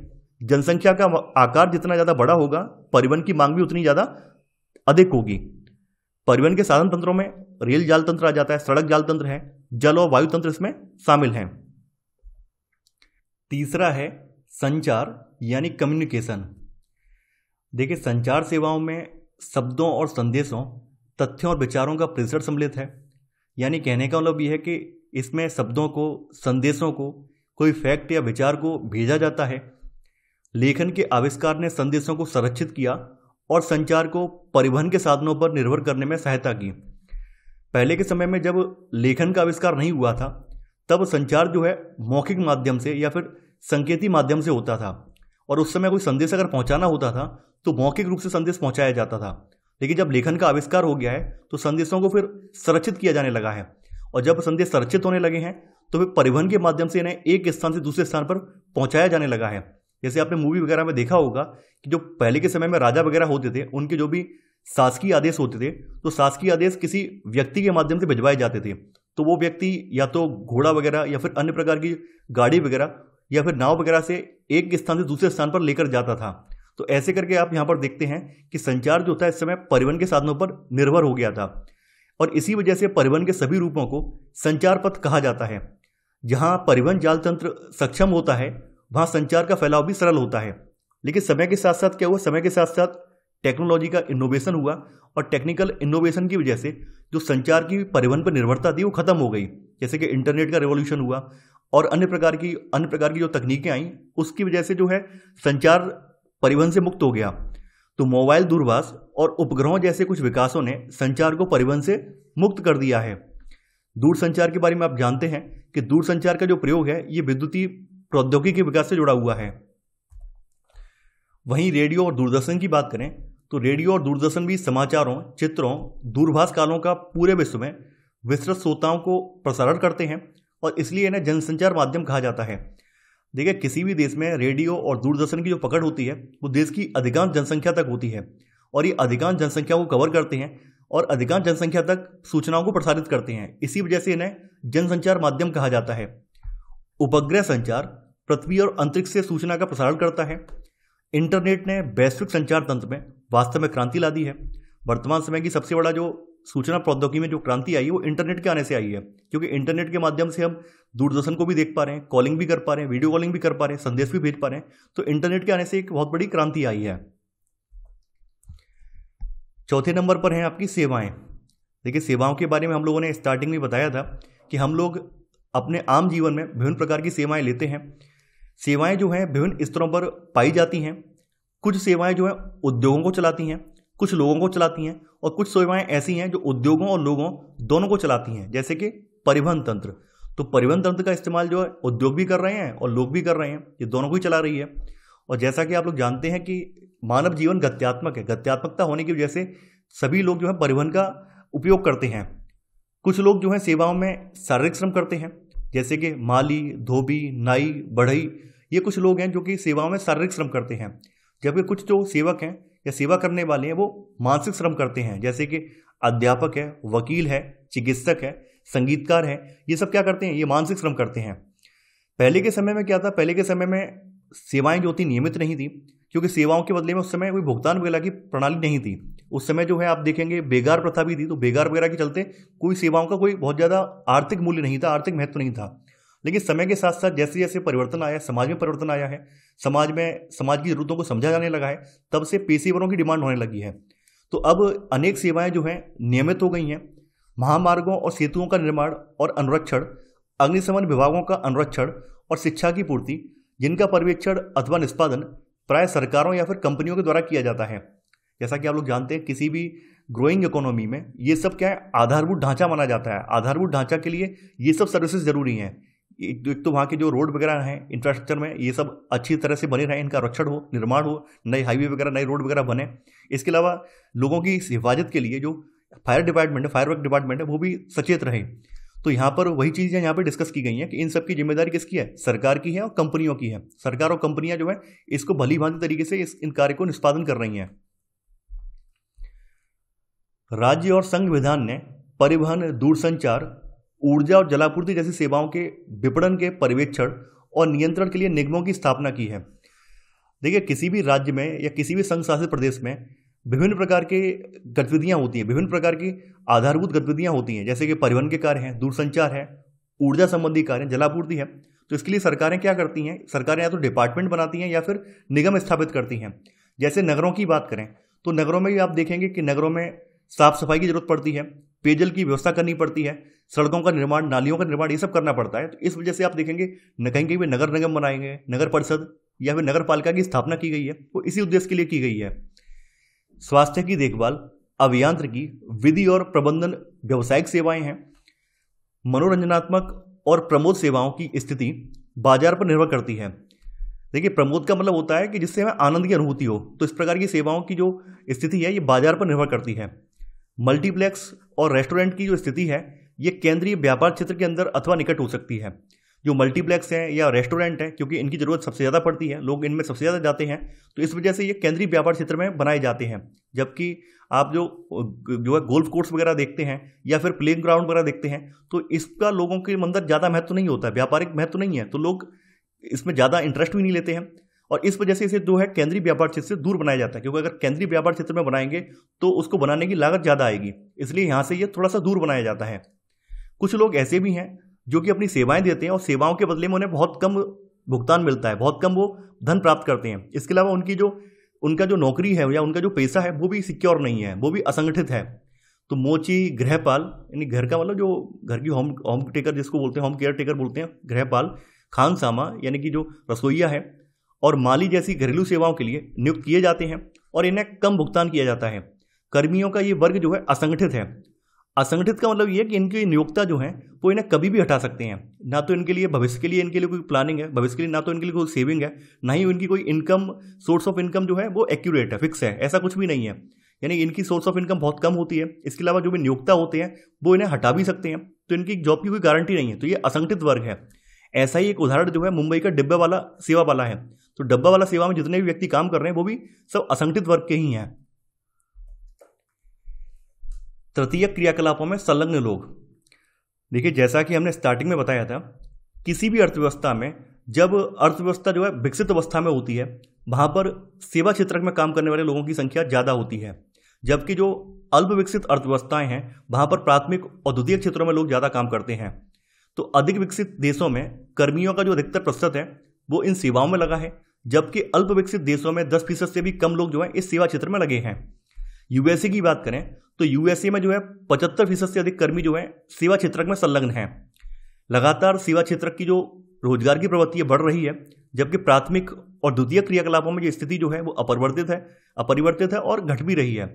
जनसंख्या का आकार जितना ज़्यादा बड़ा होगा परिवहन की मांग भी उतनी ज़्यादा अधिक होगी परिवहन के साधन तंत्रों में रेल जाल तंत्र आ जाता है सड़क जाल तंत्र है जल और वायु तंत्र इसमें शामिल हैं तीसरा है संचार यानी कम्युनिकेशन देखिए संचार सेवाओं में शब्दों और संदेशों तथ्यों और विचारों का प्रेषण सम्मिलित है यानी कहने का मतलब यह है कि इसमें शब्दों को संदेशों को कोई फैक्ट या विचार को भेजा जाता है लेखन के आविष्कार ने संदेशों को संरक्षित किया और संचार को परिवहन के साधनों पर निर्भर करने में सहायता की पहले के समय में जब लेखन का आविष्कार नहीं हुआ था तब संचार जो है मौखिक माध्यम से या फिर संकेती माध्यम से होता था और उस समय कोई संदेश अगर पहुंचाना होता था तो मौखिक रूप से संदेश पहुंचाया जाता था लेकिन जब लेखन का आविष्कार हो गया है तो संदेशों को फिर संरक्षित किया जाने लगा है और जब संदेश संरक्षित होने लगे हैं तो फिर परिवहन के माध्यम से इन्हें एक स्थान से दूसरे स्थान पर पहुंचाया जाने लगा है जैसे आपने मूवी वगैरह में देखा होगा कि जो पहले के समय में राजा वगैरह होते थे उनके जो भी शासकीय आदेश होते थे तो शासकीय आदेश किसी व्यक्ति के माध्यम से भिजवाए जाते थे तो वो व्यक्ति या तो घोड़ा वगैरह या फिर अन्य प्रकार की गाड़ी वगैरह या फिर नाव वगैरह से एक स्थान से दूसरे स्थान पर लेकर जाता था तो ऐसे करके आप यहाँ पर देखते हैं कि संचार जो था इस समय परिवहन के साधनों पर निर्भर हो गया था और इसी वजह से परिवहन के सभी रूपों को संचार पथ कहा जाता है जहाँ परिवहन जाल तंत्र सक्षम होता है वहाँ संचार का फैलाव भी सरल होता है लेकिन समय के साथ साथ क्या हुआ समय के साथ साथ टेक्नोलॉजी का इनोवेशन हुआ और टेक्निकल इनोवेशन की वजह से जो संचार की परिवहन पर निर्भरता थी वो खत्म हो गई जैसे कि इंटरनेट का रिवोल्यूशन हुआ और अन्य प्रकार की अन्य प्रकार की जो तकनीकें आई उसकी वजह से जो है संचार परिवहन से मुक्त हो गया तो मोबाइल दूरभाष और उपग्रहों जैसे कुछ विकासों ने संचार को परिवहन से मुक्त कर दिया है दूरसंचार के बारे में आप जानते हैं कि दूरसंचार का जो प्रयोग है ये विद्युतीय प्रौद्योगिकी के विकास से जुड़ा हुआ है वहीं रेडियो और दूरदर्शन की बात करें तो रेडियो और दूरदर्शन भी समाचारों चित्रों दूरभाष कालों का पूरे विश्व में विस्तृत श्रोताओं को प्रसारण करते हैं और इसलिए इन्हें जनसंचार माध्यम कहा जाता है देखिए किसी भी देश में रेडियो और दूरदर्शन की जो पकड़ होती है वो देश की अधिकांश जनसंख्या तक होती है और ये अधिकांश जनसंख्या को कवर करते हैं और अधिकांश जनसंख्या तक सूचनाओं को प्रसारित करते हैं इसी वजह से इन्हें जनसंचार माध्यम कहा जाता है उपग्रह संचार पृथ्वी और अंतरिक्ष से सूचना का प्रसारण करता है इंटरनेट ने वैश्विक संचार तंत्र में वास्तव में क्रांति ला दी है वर्तमान समय की सबसे बड़ा जो सूचना प्रौद्योगिकी में जो क्रांति आई है वो इंटरनेट के आने से आई है क्योंकि इंटरनेट के माध्यम से हम दूरदर्शन को भी देख पा रहे हैं कॉलिंग भी कर पा रहे हैं वीडियो कॉलिंग भी कर पा रहे हैं संदेश भी भेज पा रहे हैं तो इंटरनेट के आने से एक बहुत बड़ी क्रांति आई है चौथे नंबर पर हैं आपकी सेवाएं देखिए सेवाओं के बारे में हम लोगों ने स्टार्टिंग में बताया था कि हम लोग अपने आम जीवन में विभिन्न प्रकार की सेवाएं लेते हैं सेवाएं जो हैं विभिन्न स्तरों पर पाई जाती हैं कुछ सेवाएं जो हैं उद्योगों को चलाती हैं कुछ लोगों को चलाती हैं और कुछ सेवाएं ऐसी हैं जो उद्योगों और लोगों दोनों को चलाती हैं जैसे कि परिवहन तंत्र तो परिवहन तंत्र का इस्तेमाल जो है उद्योग भी कर रहे हैं और लोग भी कर रहे हैं ये दोनों को ही चला रही है और जैसा कि आप लोग जानते हैं कि मानव जीवन गत्यात्मक है गत्यात्मकता होने की वजह से सभी लोग जो है परिवहन का उपयोग करते हैं कुछ लोग जो है सेवाओं में शारीरिक श्रम करते हैं जैसे कि माली धोबी नाई बढ़ई ये कुछ लोग हैं जो कि सेवाओं में शारीरिक श्रम करते हैं जबकि कुछ जो सेवक हैं या सेवा करने वाले हैं वो मानसिक श्रम करते हैं जैसे कि अध्यापक है वकील है चिकित्सक है संगीतकार है ये सब क्या करते हैं ये मानसिक श्रम करते हैं पहले के समय में क्या था पहले के समय में सेवाएं जो होती नियमित नहीं थी क्योंकि सेवाओं के बदले में उस समय कोई भुगतान वगैरह की प्रणाली नहीं थी उस समय जो है आप देखेंगे बेगार प्रथा भी थी तो बेगार वगैरह के चलते कोई सेवाओं का कोई बहुत ज़्यादा आर्थिक मूल्य नहीं था आर्थिक महत्व नहीं था लेकिन समय के साथ साथ जैसे जैसे परिवर्तन आया समाज में परिवर्तन आया है समाज में समाज की ज़रूरतों को समझा जाने लगा है तब से पेशेवरों की डिमांड होने लगी है तो अब अनेक सेवाएं जो हैं नियमित हो गई हैं महामार्गों और सेतुओं का निर्माण और अनुरक्षण अग्निशमन विभागों का अनुरक्षण और शिक्षा की पूर्ति जिनका पर्यवेक्षण अथवा निष्पादन प्राय सरकारों या फिर कंपनियों के द्वारा किया जाता है जैसा कि आप लोग जानते हैं किसी भी ग्रोइंग इकोनॉमी में ये सब क्या है आधारभूत ढांचा माना जाता है आधारभूत ढांचा के लिए ये सब सर्विसेज ज़रूरी हैं एक तो वहाँ के जो रोड वगैरह हैं इंफ्रास्ट्रक्चर में ये सब अच्छी तरह से बने रहें इनका रक्षण हो निर्माण हो नए हाईवे वगैरह नए रोड वगैरह बने इसके अलावा लोगों की हिफाजत के लिए जो फायर डिपार्टमेंट है फायर वर्क डिपार्टमेंट है वो भी सचेत रहे तो यहाँ पर वही चीज़ें यहाँ पर डिस्कस की गई हैं कि इन सब की जिम्मेदारी किसकी है सरकार की है और कंपनियों की है सरकार और कंपनियाँ जो है इसको भली भांति तरीके से इस इन कार्य को निष्पादन कर रही हैं राज्य और संघ विधान ने परिवहन दूरसंचार ऊर्जा और जलापूर्ति जैसी सेवाओं के विपणन के पर्यवेक्षण और नियंत्रण के लिए निगमों की स्थापना की है देखिए किसी भी राज्य में या किसी भी संघ शासित प्रदेश में विभिन्न प्रकार के गतिविधियाँ होती हैं विभिन्न प्रकार की आधारभूत गतिविधियाँ होती हैं जैसे कि परिवहन के कार्य हैं दूरसंचार है ऊर्जा संबंधी कार्य जलापूर्ति है तो इसके लिए सरकारें क्या करती हैं सरकारें या तो डिपार्टमेंट बनाती हैं या फिर निगम स्थापित करती हैं जैसे नगरों की बात करें तो नगरों में भी आप देखेंगे कि नगरों में साफ सफाई की जरूरत पड़ती है पेयजल की व्यवस्था करनी पड़ती है सड़कों का निर्माण नालियों का निर्माण ये सब करना पड़ता है तो इस वजह से आप देखेंगे न कहीं कहीं नगर निगम बनाएंगे नगर परिषद या फिर नगर पालिका की स्थापना की गई है वो तो इसी उद्देश्य के लिए की गई है स्वास्थ्य की देखभाल अभियांत्रिकी विधि और प्रबंधन व्यावसायिक सेवाएं हैं मनोरंजनात्मक और प्रमोद सेवाओं की स्थिति बाजार पर निर्भर करती है देखिए प्रमोद का मतलब होता है कि जिससे हमें आनंद की अनुभूति हो तो इस प्रकार की सेवाओं की जो स्थिति है ये बाजार पर निर्भर करती है मल्टीप्लेक्स और रेस्टोरेंट की जो स्थिति है ये केंद्रीय व्यापार क्षेत्र के अंदर अथवा निकट हो सकती है जो मल्टीप्लेक्स हैं या रेस्टोरेंट हैं क्योंकि इनकी ज़रूरत सबसे ज़्यादा पड़ती है लोग इनमें सबसे ज़्यादा जाते हैं तो इस वजह से ये केंद्रीय व्यापार क्षेत्र में बनाए जाते हैं जबकि आप जो जो है गोल्फ कोर्स वगैरह देखते हैं या फिर प्लेइंग ग्राउंड वगैरह देखते हैं तो इसका लोगों के अंदर ज़्यादा महत्व नहीं होता व्यापारिक महत्व नहीं है तो लोग इसमें ज़्यादा इंटरेस्ट भी नहीं लेते हैं और इस वजह से इसे जो है केंद्रीय व्यापार क्षेत्र से दूर बनाया जाता है क्योंकि अगर केंद्रीय व्यापार क्षेत्र में बनाएंगे तो उसको बनाने की लागत ज़्यादा आएगी इसलिए यहाँ से ये थोड़ा सा दूर बनाया जाता है कुछ लोग ऐसे भी हैं जो कि अपनी सेवाएं देते हैं और सेवाओं के बदले में उन्हें बहुत कम भुगतान मिलता है बहुत कम वो धन प्राप्त करते हैं इसके अलावा उनकी जो उनका जो नौकरी है या उनका जो पैसा है वो भी सिक्योर नहीं है वो भी असंगठित है तो मोची गृहपाल यानी घर का मतलब जो घर की होम होम टेकर जिसको बोलते हैं होम केयर टेकर बोलते हैं गृहपाल खानसामा यानी कि जो रसोइया है और माली जैसी घरेलू सेवाओं के लिए नियुक्त किए जाते हैं और इन्हें कम भुगतान किया जाता है कर्मियों का ये वर्ग जो है असंगठित है असंगठित का मतलब ये कि इनके नियोक्ता जो हैं वो इन्हें कभी भी हटा सकते हैं ना तो इनके लिए भविष्य के लिए इनके लिए कोई प्लानिंग है भविष्य के लिए ना तो इनके लिए कोई सेविंग है ना ही इनकी कोई इनकम सोर्स ऑफ इनकम जो है वो एक्यूरेट है फिक्स है ऐसा कुछ भी नहीं है यानी इनकी सोर्स ऑफ इनकम बहुत कम होती है इसके अलावा जो भी नियोक्ता होते हैं वो इन्हें हटा भी सकते हैं तो इनकी जॉब की कोई गारंटी नहीं है तो ये असंगठित वर्ग है ऐसा ही एक उदाहरण जो है मुंबई का डिब्बे वाला सेवा वाला है तो डब्बा वाला सेवा में जितने भी व्यक्ति काम कर रहे हैं वो भी सब असंगठित वर्ग के ही हैं तृतीय क्रियाकलापों में संलग्न लोग देखिए जैसा कि हमने स्टार्टिंग में बताया था किसी भी अर्थव्यवस्था में जब अर्थव्यवस्था जो है विकसित अवस्था में होती है वहाँ पर सेवा क्षेत्र में काम करने वाले लोगों की संख्या ज़्यादा होती है जबकि जो अल्प विकसित अर्थव्यवस्थाएं हैं वहाँ पर प्राथमिक और द्वितीय क्षेत्रों में लोग ज़्यादा काम करते हैं तो अधिक विकसित देशों में कर्मियों का जो अधिकतर प्रतिशत है वो इन सेवाओं में लगा है जबकि अल्प विकसित देशों में दस फीसद से भी कम लोग जो है इस सेवा क्षेत्र में लगे हैं यूएसए की बात करें तो यूएसए में जो है पचहत्तर फीसद से अधिक कर्मी जो है सेवा क्षेत्र में संलग्न हैं लगातार सेवा क्षेत्र की जो रोजगार की प्रवृत्ति बढ़ रही है जबकि प्राथमिक और द्वितीय क्रियाकलापों में जो स्थिति जो है वो अपरिवर्तित है अपरिवर्तित है और घट भी रही है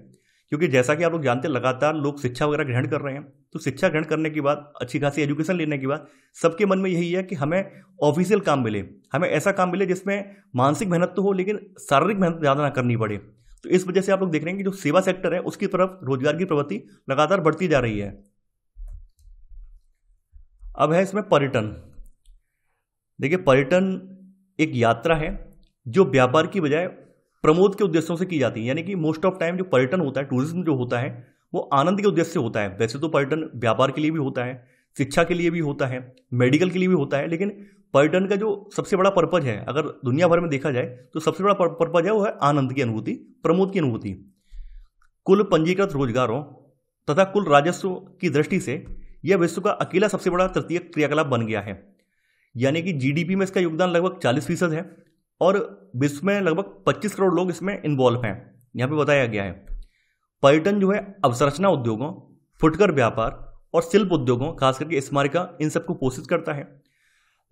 क्योंकि जैसा कि आप लोग जानते हैं लगातार लोग शिक्षा वगैरह ग्रहण कर रहे हैं तो शिक्षा ग्रहण करने के बाद अच्छी खासी एजुकेशन लेने के बाद सबके मन में यही है कि हमें ऑफिशियल काम मिले हमें ऐसा काम मिले जिसमें मानसिक मेहनत तो हो लेकिन शारीरिक मेहनत ज़्यादा ना करनी पड़े तो इस वजह से आप लोग देख रहे हैं कि जो सेवा सेक्टर है उसकी तरफ रोजगार की प्रवृत्ति लगातार बढ़ती जा रही है अब है इसमें पर्यटन देखिए पर्यटन एक यात्रा है जो व्यापार की बजाय प्रमोद के उद्देश्यों से की जाती है यानी कि मोस्ट ऑफ टाइम जो पर्यटन होता है टूरिज्म जो होता है वो आनंद के उद्देश्य से होता है वैसे तो पर्यटन व्यापार के लिए भी होता है शिक्षा के लिए भी होता है मेडिकल के लिए भी होता है लेकिन पर्यटन का जो सबसे बड़ा पर्पज है अगर दुनिया भर में देखा जाए तो सबसे बड़ा पर्पज है वो है आनंद की अनुभूति प्रमोद की अनुभूति कुल पंजीकृत रोजगारों तथा कुल राजस्व की दृष्टि से यह विश्व का अकेला सबसे बड़ा तृतीय क्रियाकलाप बन गया है यानी कि जीडीपी में इसका योगदान लगभग 40 फीसद है और विश्व में लगभग 25 करोड़ लोग इसमें इन्वॉल्व हैं यहाँ पे बताया गया है पर्यटन जो है अवसंरचना उद्योगों फुटकर व्यापार और शिल्प उद्योगों खास करके स्मारिका इन सबको पोषित करता है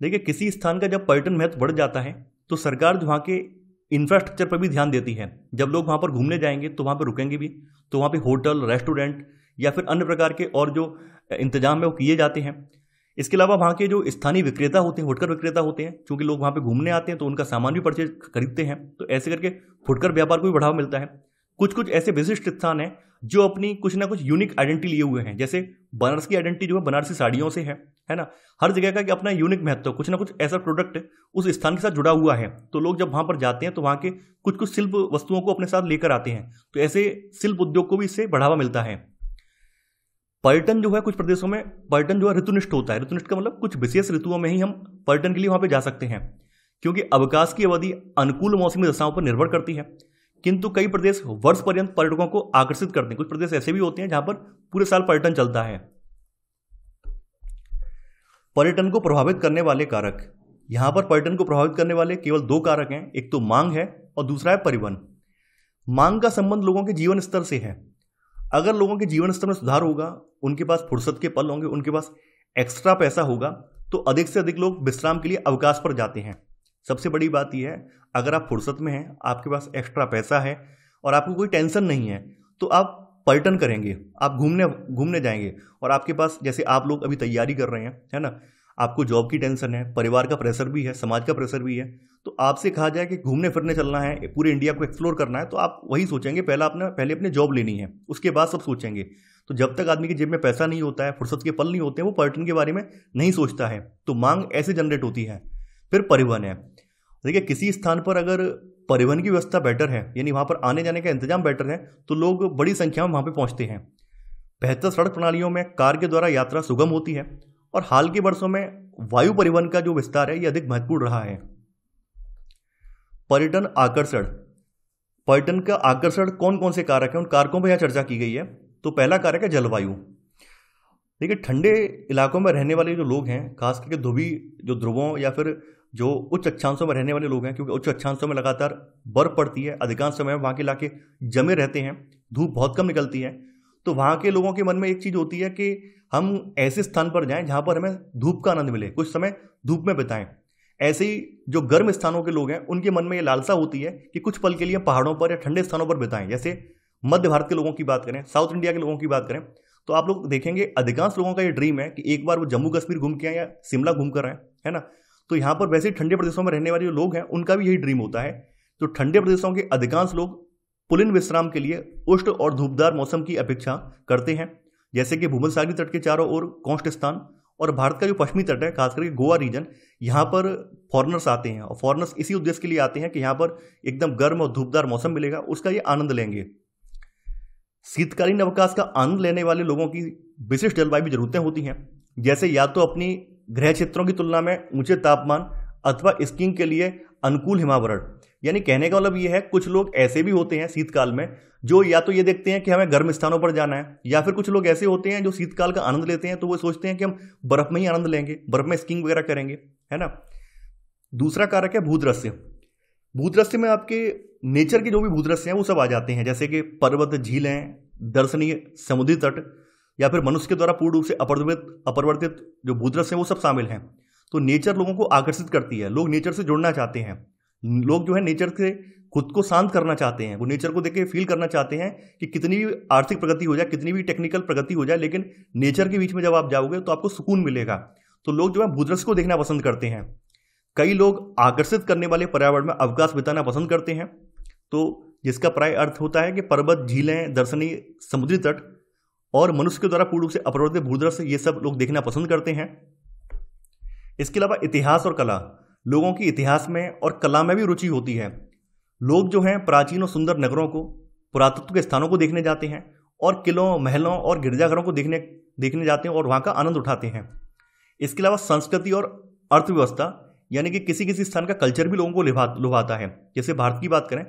देखिए किसी स्थान का जब पर्यटन महत्व बढ़ जाता है तो सरकार जो वहाँ के इंफ्रास्ट्रक्चर पर भी ध्यान देती है जब लोग वहाँ पर घूमने जाएंगे तो वहाँ पर रुकेंगे भी तो वहाँ पर होटल रेस्टोरेंट या फिर अन्य प्रकार के और जो इंतजाम है वो किए जाते हैं इसके अलावा वहाँ के जो स्थानीय विक्रेता होते हैं फुटकर विक्रेता होते हैं क्योंकि लोग वहाँ पे घूमने आते हैं तो उनका सामान भी परचेज खरीदते हैं तो ऐसे करके फुटकर व्यापार को भी बढ़ावा मिलता है कुछ कुछ ऐसे विशिष्ट स्थान हैं जो अपनी कुछ ना कुछ यूनिक आइडेंटिटी लिए हुए हैं जैसे बनारस की आइडेंटिटी जो है बनारसी साड़ियों से है है ना हर जगह का कि अपना यूनिक महत्व कुछ ना कुछ ऐसा प्रोडक्ट उस स्थान के साथ जुड़ा हुआ है तो लोग जब वहाँ पर जाते हैं तो वहाँ के कुछ कुछ शिल्प वस्तुओं को अपने साथ लेकर आते हैं तो ऐसे शिल्प उद्योग को भी इससे बढ़ावा मिलता है पर्यटन जो है कुछ प्रदेशों में पर्यटन जो है ऋतुनिष्ठ होता है ऋतुनिष्ठ का मतलब कुछ विशेष ऋतुओं में ही हम पर्यटन के लिए वहाँ पर जा सकते हैं क्योंकि अवकाश की अवधि अनुकूल मौसमी दशाओं पर निर्भर करती है किंतु कई प्रदेश वर्ष पर्यंत पर्यटकों को आकर्षित करते हैं कुछ प्रदेश ऐसे भी होते हैं जहां पर पूरे साल पर्यटन चलता है पर्यटन को प्रभावित करने वाले कारक यहां पर पर्यटन को प्रभावित करने वाले केवल दो कारक हैं एक तो मांग है और दूसरा है परिवहन मांग का संबंध लोगों के जीवन स्तर से है अगर लोगों के जीवन स्तर में सुधार होगा उनके पास फुर्सत के पल होंगे उनके पास एक्स्ट्रा पैसा होगा तो अधिक से अधिक लोग विश्राम के लिए अवकाश पर जाते हैं सबसे बड़ी बात यह है अगर आप फुर्सत में हैं आपके पास एक्स्ट्रा पैसा है और आपको कोई टेंशन नहीं है तो आप पर्यटन करेंगे आप घूमने घूमने जाएंगे और आपके पास जैसे आप लोग अभी तैयारी कर रहे हैं है ना आपको जॉब की टेंशन है परिवार का प्रेशर भी है समाज का प्रेशर भी है तो आपसे कहा जाए कि घूमने फिरने चलना है पूरे इंडिया को एक्सप्लोर करना है तो आप वही सोचेंगे पहला आपने पहले अपने जॉब लेनी है उसके बाद सब सोचेंगे तो जब तक आदमी की जेब में पैसा नहीं होता है फुर्सत के पल नहीं होते हैं वो पर्यटन के बारे में नहीं सोचता है तो मांग ऐसे जनरेट होती है फिर परिवहन है देखिए किसी स्थान पर अगर परिवहन की व्यवस्था बेटर है यानी वहाँ पर आने जाने का इंतजाम बेटर है तो लोग बड़ी संख्या में वहाँ पर पहुँचते हैं बेहतर सड़क प्रणालियों में कार के द्वारा यात्रा सुगम होती है और हाल के वर्षों में वायु परिवहन का जो विस्तार है ये अधिक महत्वपूर्ण रहा है पर्यटन आकर्षण पर्यटन का आकर्षण कौन कौन से कारक हैं उन कारकों पर यहाँ चर्चा की गई है तो पहला कारक है जलवायु देखिए ठंडे इलाकों में रहने वाले जो लोग हैं खास करके ध्रुवी जो ध्रुवों या फिर जो उच्च अक्षांशों में रहने वाले लोग हैं क्योंकि उच्च अक्षांशों में लगातार बर्फ पड़ती है अधिकांश समय वहाँ के इलाके जमे रहते हैं धूप बहुत कम निकलती है तो वहाँ के लोगों के मन में एक चीज़ होती है कि हम ऐसे स्थान पर जाएं जहाँ पर हमें धूप का आनंद मिले कुछ समय धूप में बिताएं ऐसे ही जो गर्म स्थानों के लोग हैं उनके मन में ये लालसा होती है कि कुछ पल के लिए पहाड़ों पर या ठंडे स्थानों पर बिताएं जैसे मध्य भारत के लोगों की बात करें साउथ इंडिया के लोगों की बात करें तो आप लोग देखेंगे अधिकांश लोगों का ये ड्रीम है कि एक बार वो जम्मू कश्मीर घूम के आए या शिमला घूम कर आए है ना तो यहाँ पर वैसे ठंडे प्रदेशों में रहने वाले जो लोग हैं उनका भी यही ड्रीम होता है तो ठंडे प्रदेशों के अधिकांश लोग पुलिन विश्राम के लिए उष्ण और धूपदार मौसम की अपेक्षा करते हैं जैसे कि भूमल सागरी तट के चारों ओर कौष्ट स्थान और भारत का जो पश्चिमी तट है खासकर के गोवा रीजन यहाँ पर फॉरनर्स आते हैं और फॉरनर्स इसी उद्देश्य के लिए आते हैं कि यहाँ पर एकदम गर्म और धूपदार मौसम मिलेगा उसका ये आनंद लेंगे शीतकालीन अवकाश का आनंद लेने वाले लोगों की विशिष्ट जलवायु जरूरतें होती हैं जैसे या तो अपनी गृह क्षेत्रों की तुलना में ऊंचे तापमान अथवा स्कीइंग के लिए अनुकूल हिमावरण यानी कहने का मतलब यह है कुछ लोग ऐसे भी होते हैं शीतकाल में जो या तो ये देखते हैं कि हमें गर्म स्थानों पर जाना है या फिर कुछ लोग ऐसे होते हैं जो शीतकाल का आनंद लेते हैं तो वो सोचते हैं कि हम बर्फ में ही आनंद लेंगे बर्फ में स्कीइंग वगैरह करेंगे है ना दूसरा कारक है भूदृश्य भूदृश्य में आपके नेचर के जो भी भूदृश्य हैं वो सब आ जाते हैं जैसे कि पर्वत झीलें दर्शनीय समुद्री तट या फिर मनुष्य के द्वारा पूर्ण रूप से अपरिवर्तित अपरिवर्तित जो भूदृश्य हैं वो सब शामिल हैं तो नेचर लोगों को आकर्षित करती है लोग नेचर से जुड़ना चाहते हैं लोग जो है नेचर से खुद को शांत करना चाहते हैं वो नेचर को देख के फील करना चाहते हैं कि कितनी भी आर्थिक प्रगति हो जाए कितनी भी टेक्निकल प्रगति हो जाए लेकिन नेचर के बीच में जब आप जाओगे तो आपको सुकून मिलेगा तो लोग जो है भूदृश्य को देखना पसंद करते हैं कई लोग आकर्षित करने वाले पर्यावरण में अवकाश बिताना पसंद करते हैं तो जिसका प्राय अर्थ होता है कि पर्वत झीलें दर्शनीय समुद्री तट और मनुष्य के द्वारा पूर्ण रूप से अपरवर्तित भूदृश्य ये सब लोग देखना पसंद करते हैं इसके अलावा इतिहास और कला लोगों की इतिहास में और कला में भी रुचि होती है लोग जो हैं प्राचीन और सुंदर नगरों को पुरातत्व के स्थानों को देखने जाते हैं और किलों महलों और गिरजाघरों को देखने देखने जाते हैं और वहाँ का आनंद उठाते हैं इसके अलावा संस्कृति और अर्थव्यवस्था यानी कि किसी किसी स्थान का कल्चर भी लोगों को लुभाता है जैसे भारत की बात करें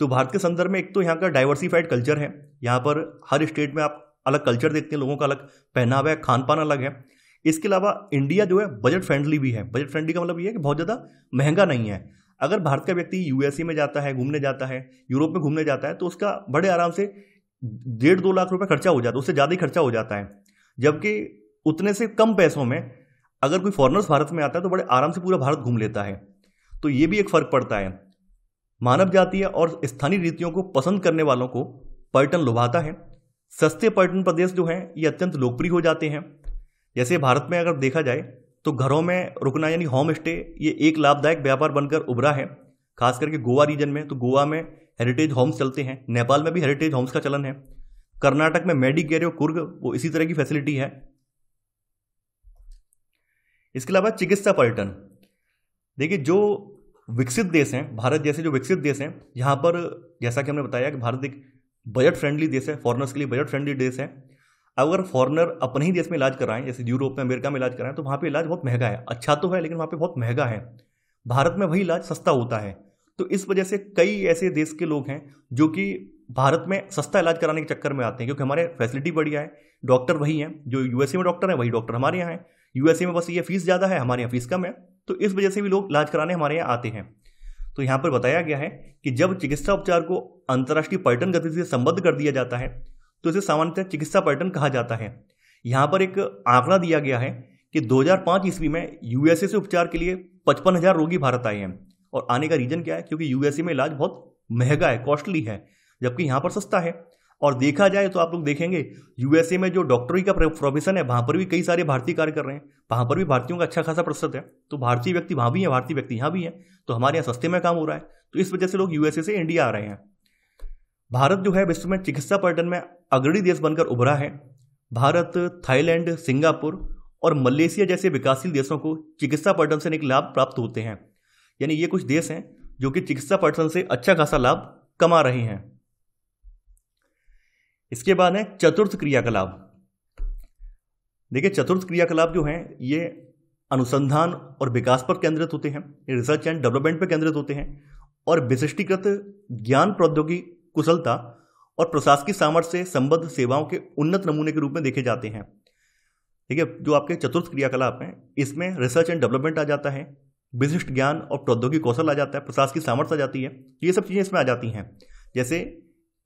तो भारत के संदर्भ में एक तो यहाँ का डाइवर्सिफाइड कल्चर है यहाँ पर हर स्टेट में आप अलग कल्चर देखते हैं लोगों का अलग पहनावा है खान पान अलग है इसके अलावा इंडिया जो है बजट फ्रेंडली भी है बजट फ्रेंडली का मतलब ये है कि बहुत ज़्यादा महंगा नहीं है अगर भारत का व्यक्ति यूएसए में जाता है घूमने जाता है यूरोप में घूमने जाता है तो उसका बड़े आराम से डेढ़ दो लाख रुपये खर्चा हो जाता है उससे ज़्यादा ही खर्चा हो जाता है जबकि उतने से कम पैसों में अगर कोई फॉरनर्स भारत में आता है तो बड़े आराम से पूरा भारत घूम लेता है तो ये भी एक फ़र्क पड़ता है मानव जातीय और स्थानीय रीतियों को पसंद करने वालों को पर्यटन लुभाता है सस्ते पर्यटन प्रदेश जो हैं ये अत्यंत लोकप्रिय हो जाते हैं जैसे भारत में अगर देखा जाए तो घरों में रुकना यानी होम स्टे ये एक लाभदायक व्यापार बनकर उभरा है खास करके गोवा रीजन में तो गोवा में हेरिटेज होम्स चलते हैं नेपाल में भी हेरिटेज होम्स का चलन है कर्नाटक में गैरियो कुर्ग वो इसी तरह की फैसिलिटी है इसके अलावा चिकित्सा पर्यटन देखिए जो विकसित देश हैं भारत जैसे जो विकसित देश हैं यहाँ पर जैसा कि हमने बताया कि भारत एक बजट फ्रेंडली देश है फॉरनर्स के लिए बजट फ्रेंडली देश है अगर फॉरनर अपने ही देश में इलाज कराएं जैसे यूरोप में अमेरिका में इलाज कराएं तो वहाँ पर इलाज बहुत महंगा है अच्छा तो है लेकिन वहाँ पर बहुत महंगा है भारत में वही इलाज सस्ता होता है तो इस वजह से कई ऐसे देश के लोग हैं जो कि भारत में सस्ता इलाज कराने के चक्कर में आते हैं क्योंकि हमारे फैसिलिटी बढ़िया है डॉक्टर वही हैं जो यूएसए में डॉक्टर हैं वही डॉक्टर हमारे यहाँ हैं यूएसए में बस ये फीस ज़्यादा है हमारे यहाँ फीस कम है तो इस वजह से भी लोग इलाज कराने हमारे यहाँ आते हैं तो यहाँ पर बताया गया है कि जब चिकित्सा उपचार को अंतर्राष्ट्रीय पर्यटन गतिविधि से संबद्ध कर दिया जाता है तो इसे सामान्यतः चिकित्सा पर्यटन कहा जाता है यहाँ पर एक आंकड़ा दिया गया है कि 2005 ईस्वी में यूएसए से उपचार के लिए पचपन हज़ार रोगी भारत आए हैं और आने का रीज़न क्या है क्योंकि यूएसए में इलाज बहुत महंगा है कॉस्टली है जबकि यहाँ पर सस्ता है और देखा जाए तो आप लोग देखेंगे यूएसए में जो डॉक्टरी का प्रोफेशन है वहाँ पर भी कई सारे भारतीय कार्य कर रहे हैं वहाँ पर भी भारतीयों का अच्छा खासा प्रतिशत है तो भारतीय व्यक्ति वहाँ भी है भारतीय व्यक्ति यहाँ भी है तो हमारे यहाँ सस्ते में काम हो रहा है तो इस वजह से लोग यूएसए से इंडिया आ रहे हैं भारत जो है विश्व में चिकित्सा पर्यटन में अग्रणी देश बनकर उभरा है भारत थाईलैंड सिंगापुर और मलेशिया जैसे विकासशील देशों को चिकित्सा पर्यटन से अनेक लाभ प्राप्त होते हैं यानी ये कुछ देश हैं जो कि चिकित्सा पर्यटन से अच्छा खासा लाभ कमा रहे हैं इसके बाद है चतुर्थ क्रियाकलाप देखिए चतुर्थ क्रियाकलाप जो हैं ये अनुसंधान और विकास पर केंद्रित होते हैं रिसर्च एंड डेवलपमेंट पर केंद्रित होते हैं और विशिष्टीकृत ज्ञान प्रौद्योगिकी कुशलता और प्रशासकीय सामर्थ्य से संबद्ध सेवाओं के उन्नत नमूने के रूप में देखे जाते हैं ठीक है जो आपके चतुर्थ क्रियाकलाप हैं इसमें रिसर्च एंड डेवलपमेंट आ जाता है विशिष्ट ज्ञान और प्रौद्योगिक कौशल आ जाता है प्रशासकीय सामर्थ्य आ जाती है तो ये सब चीज़ें इसमें आ जाती हैं जैसे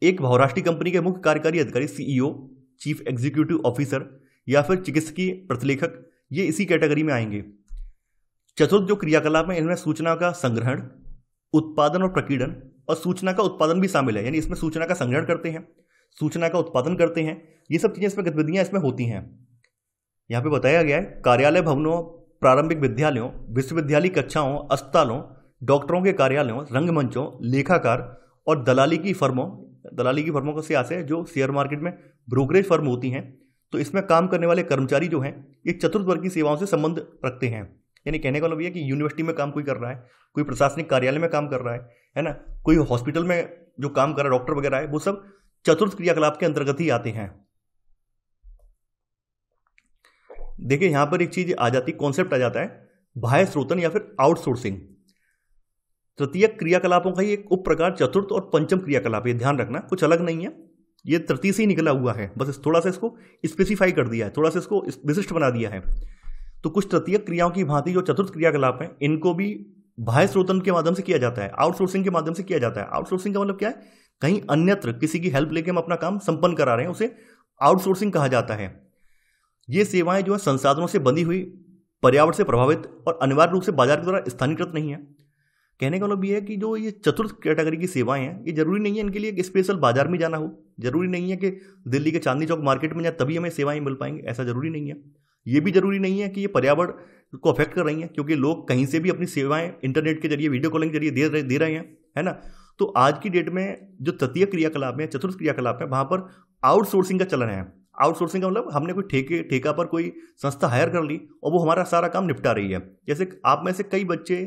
एक बहुराष्ट्रीय कंपनी के मुख्य कार्यकारी अधिकारी सीईओ चीफ एग्जीक्यूटिव ऑफिसर या फिर चिकित्सकीय प्रतिलेखक ये इसी कैटेगरी में आएंगे चतुर्थ जो क्रियाकलाप है इनमें सूचना का संग्रहण उत्पादन और प्रकीर्णन और सूचना का उत्पादन भी शामिल है यानी इसमें सूचना का संग्रहण करते हैं सूचना का उत्पादन करते हैं ये सब चीज़ें इसमें गतिविधियाँ इसमें होती हैं यहाँ पे बताया गया है कार्यालय भवनों प्रारंभिक विद्यालयों विश्वविद्यालय कक्षाओं अस्पतालों डॉक्टरों के कार्यालयों रंगमंचों लेखाकार और दलाली की फर्मों दलाली की फर्मों का से आते जो शेयर मार्केट में ब्रोकरेज फर्म होती हैं तो इसमें काम करने वाले कर्मचारी जो हैं ये चतुर्थ वर्ग की सेवाओं से संबंध रखते हैं यानी कहने का मतलब ये कि यूनिवर्सिटी में काम कोई कर रहा है कोई प्रशासनिक कार्यालय में काम कर रहा है है ना कोई हॉस्पिटल में जो काम कर रहा है डॉक्टर वगैरह है वो सब चतुर्थ क्रियाकलाप के अंतर्गत ही आते हैं देखिए यहां पर एक चीज आ जाती कॉन्सेप्ट आ जाता है बाह्य स्रोतन या फिर आउटसोर्सिंग तृतीय क्रियाकलापों का ही एक उप प्रकार चतुर्थ और पंचम क्रियाकलाप ये ध्यान रखना कुछ अलग नहीं है ये तृतीय से ही निकला हुआ है बस थोड़ा सा इसको स्पेसिफाई कर दिया है थोड़ा सा इसको विशिष्ट बना दिया है तो कुछ तृतीय क्रियाओं की भांति जो चतुर्थ क्रियाकलाप है इनको भी बाह्य स्रोतन के माध्यम से किया जाता है आउटसोर्सिंग के माध्यम से किया जाता है आउटसोर्सिंग का मतलब क्या है कहीं अन्यत्र किसी की हेल्प लेके हम अपना काम संपन्न करा रहे हैं उसे आउटसोर्सिंग कहा जाता है ये सेवाएं जो है संसाधनों से बंधी हुई पर्यावरण से प्रभावित और अनिवार्य रूप से बाजार के द्वारा स्थानीयकृत नहीं है कहने का मतलब यह है कि जो ये चतुर्थ कैटेगरी की सेवाएं हैं ये जरूरी नहीं है इनके लिए एक स्पेशल बाजार में जाना हो जरूरी नहीं है कि दिल्ली के चांदनी चौक मार्केट में जाए तभी हमें सेवाएं मिल पाएंगी ऐसा जरूरी नहीं है ये भी जरूरी नहीं है कि ये पर्यावरण को अफेक्ट कर रही हैं क्योंकि लोग कहीं से भी अपनी सेवाएं इंटरनेट के जरिए वीडियो कॉलिंग के जरिए दे रहे दे रहे हैं है ना तो आज की डेट में जो तृतीय क्रियाकलाप है चतुर्थ क्रियाकलाप है वहाँ पर आउटसोर्सिंग का चलन है आउटसोर्सिंग का मतलब हमने कोई ठेके ठेका पर कोई संस्था हायर कर ली और वो हमारा सारा काम निपटा रही है जैसे आप में से कई बच्चे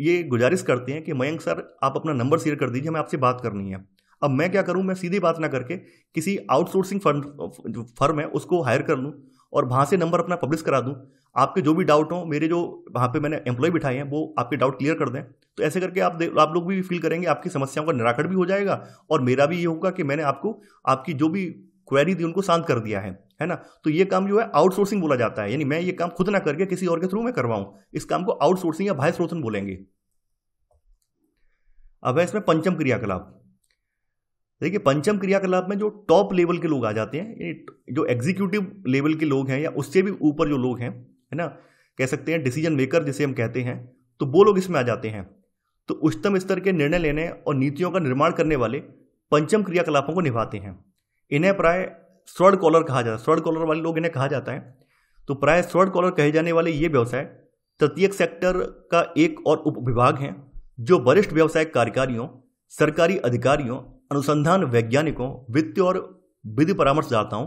ये गुजारिश करते हैं कि मयंक सर आप अपना नंबर शेयर कर दीजिए हमें आपसे बात करनी है अब मैं क्या करूं मैं सीधी बात ना करके किसी आउटसोर्सिंग फर्म फर्म है उसको हायर कर लूँ और वहाँ से नंबर अपना पब्लिश करा दूँ आपके जो भी डाउट हो मेरे जो वहाँ पे मैंने एम्प्लॉय बिठाए हैं वो आपके डाउट क्लियर कर दें तो ऐसे करके आप आप लोग भी फील करेंगे आपकी समस्याओं का निराकरण भी हो जाएगा और मेरा भी ये होगा कि मैंने आपको आपकी जो भी क्वेरी थी उनको शांत कर दिया है है ना तो ये काम जो है आउटसोर्सिंग बोला जाता है यानी मैं ये काम खुद ना करके किसी और के थ्रू मैं करवाऊँ इस काम को आउटसोर्सिंग या भाई स्रोतन बोलेंगे अब है इसमें पंचम क्रियाकलाप देखिए पंचम क्रियाकलाप में जो टॉप लेवल के लोग आ जाते हैं जो एग्जीक्यूटिव लेवल के लोग हैं या उससे भी ऊपर जो लोग हैं है ना कह सकते हैं डिसीजन मेकर जिसे हम कहते हैं तो वो लोग इसमें आ जाते हैं तो उच्चतम स्तर के निर्णय लेने और नीतियों का निर्माण करने वाले पंचम क्रियाकलापों को निभाते हैं इन्हें प्राय स्वर्ण कॉलर कहा जाता है स्वर्ण कॉलर वाले लोग इन्हें कहा जाता है तो प्राय स्वर्ण कॉलर कहे जाने वाले ये व्यवसाय तृतीय सेक्टर का एक और उप विभाग है जो वरिष्ठ व्यावसायिक कार्यकारियों सरकारी अधिकारियों अनुसंधान वैज्ञानिकों वित्त और विधि परामर्शदाताओं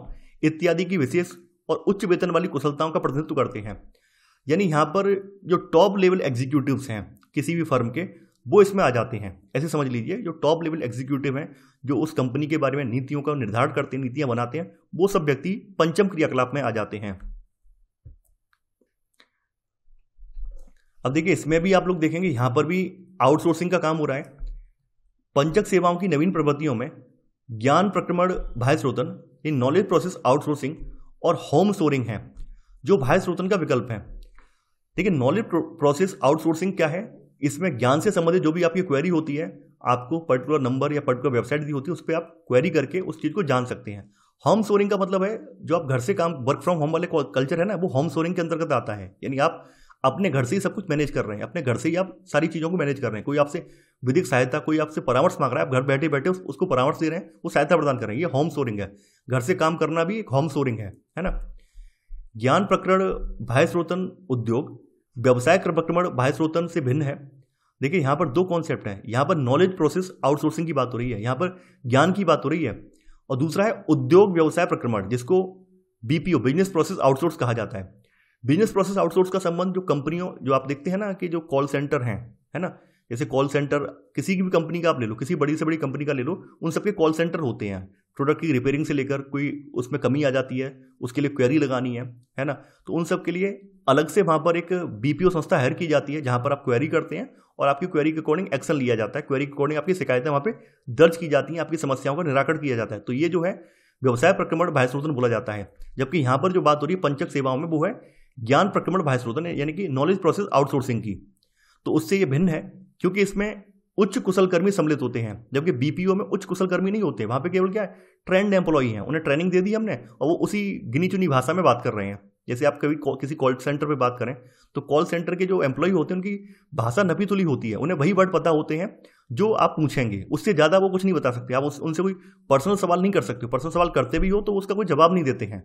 इत्यादि की विशेष और उच्च वेतन वाली कुशलताओं का प्रतिनिधित्व करते हैं यानी यहाँ पर जो टॉप लेवल एग्जीक्यूटिव्स हैं किसी भी फर्म के वो इसमें आ जाते हैं ऐसे समझ लीजिए जो टॉप लेवल एग्जीक्यूटिव हैं जो उस कंपनी के बारे में नीतियों का निर्धारण करते हैं नीतियां बनाते हैं वो सब व्यक्ति पंचम क्रियाकलाप में आ जाते हैं अब देखिए इसमें भी आप लोग देखेंगे यहाँ पर भी आउटसोर्सिंग का काम हो रहा है पंचक सेवाओं की नवीन प्रवृत्तियों में ज्ञान प्रक्रमण स्रोतन इन नॉलेज प्रोसेस आउटसोर्सिंग और होम स्टोरिंग है जो स्रोतन का विकल्प है देखिए नॉलेज प्रोसेस आउटसोर्सिंग क्या है इसमें ज्ञान से संबंधित जो भी आपकी क्वेरी होती है आपको पर्टिकुलर नंबर या पर्टिकुलर वेबसाइट दी होती है उस पर आप क्वेरी करके उस चीज़ को जान सकते हैं होम स्टोरिंग का मतलब है जो आप घर से काम वर्क फ्रॉम होम वाले कल्चर है ना वो होम स्टोरिंग के अंतर्गत आता है यानी आप अपने घर से ही सब कुछ मैनेज कर रहे हैं अपने घर से ही आप सारी चीज़ों को मैनेज कर रहे हैं कोई आपसे विधिक सहायता कोई आपसे परामर्श मांग रहा है आप घर बैठे बैठे उस, उसको परामर्श दे रहे हैं वो सहायता प्रदान कर रहे हैं ये होम सोरिंग है घर से काम करना भी एक होम सोरिंग है है ना ज्ञान प्रकरण बाह्य स्रोतन उद्योग व्यवसाय प्रक्रमण बाह्य स्रोतन से भिन्न है देखिए यहाँ पर दो कॉन्सेप्ट हैं यहाँ पर नॉलेज प्रोसेस आउटसोर्सिंग की बात हो रही है यहाँ पर ज्ञान की बात हो रही है और दूसरा है उद्योग व्यवसाय प्रक्रमण जिसको बीपीओ बिजनेस प्रोसेस आउटसोर्स कहा जाता है बिजनेस प्रोसेस आउटसोर्स का संबंध जो कंपनियों जो आप देखते हैं ना कि जो कॉल सेंटर हैं है ना जैसे कॉल सेंटर किसी की भी कंपनी का आप ले लो किसी बड़ी से बड़ी कंपनी का ले लो उन सबके कॉल सेंटर होते हैं प्रोडक्ट की रिपेयरिंग से लेकर कोई उसमें कमी आ जाती है उसके लिए क्वेरी लगानी है है ना तो उन सब के लिए अलग से वहाँ पर एक बी संस्था हायर की जाती है जहाँ पर आप क्वेरी करते हैं और आपकी क्वेरी के अकॉर्डिंग एक्शन लिया जाता है क्वेरी के अकॉर्डिंग आपकी शिकायतें वहाँ पर दर्ज की जाती हैं आपकी समस्याओं का निराकरण किया जाता है तो ये जो है व्यवसाय प्रक्रमण भाई शोधन बोला जाता है जबकि यहाँ पर जो बात हो रही है पंचक सेवाओं में वो है ज्ञान प्रक्रमण भाषा ने यानी कि नॉलेज प्रोसेस आउटसोर्सिंग की तो उससे ये भिन्न है क्योंकि इसमें उच्च कुशल कर्मी सम्मिलित होते हैं जबकि बीपीओ में उच्च कुशल कर्मी नहीं होते वहाँ पे केवल क्या है ट्रेंड एम्प्लॉई हैं उन्हें ट्रेनिंग दे दी हमने और वो उसी गिनी चुनी भाषा में बात कर रहे हैं जैसे आप कभी किसी कॉल सेंटर पे बात करें तो कॉल सेंटर के जो एम्प्लॉय होते हैं उनकी भाषा नपी तुली होती है उन्हें वही वर्ड पता होते हैं जो आप पूछेंगे उससे ज़्यादा वो कुछ नहीं बता सकते आप उनसे कोई पर्सनल सवाल नहीं कर सकते पर्सनल सवाल करते भी हो तो उसका कोई जवाब नहीं देते हैं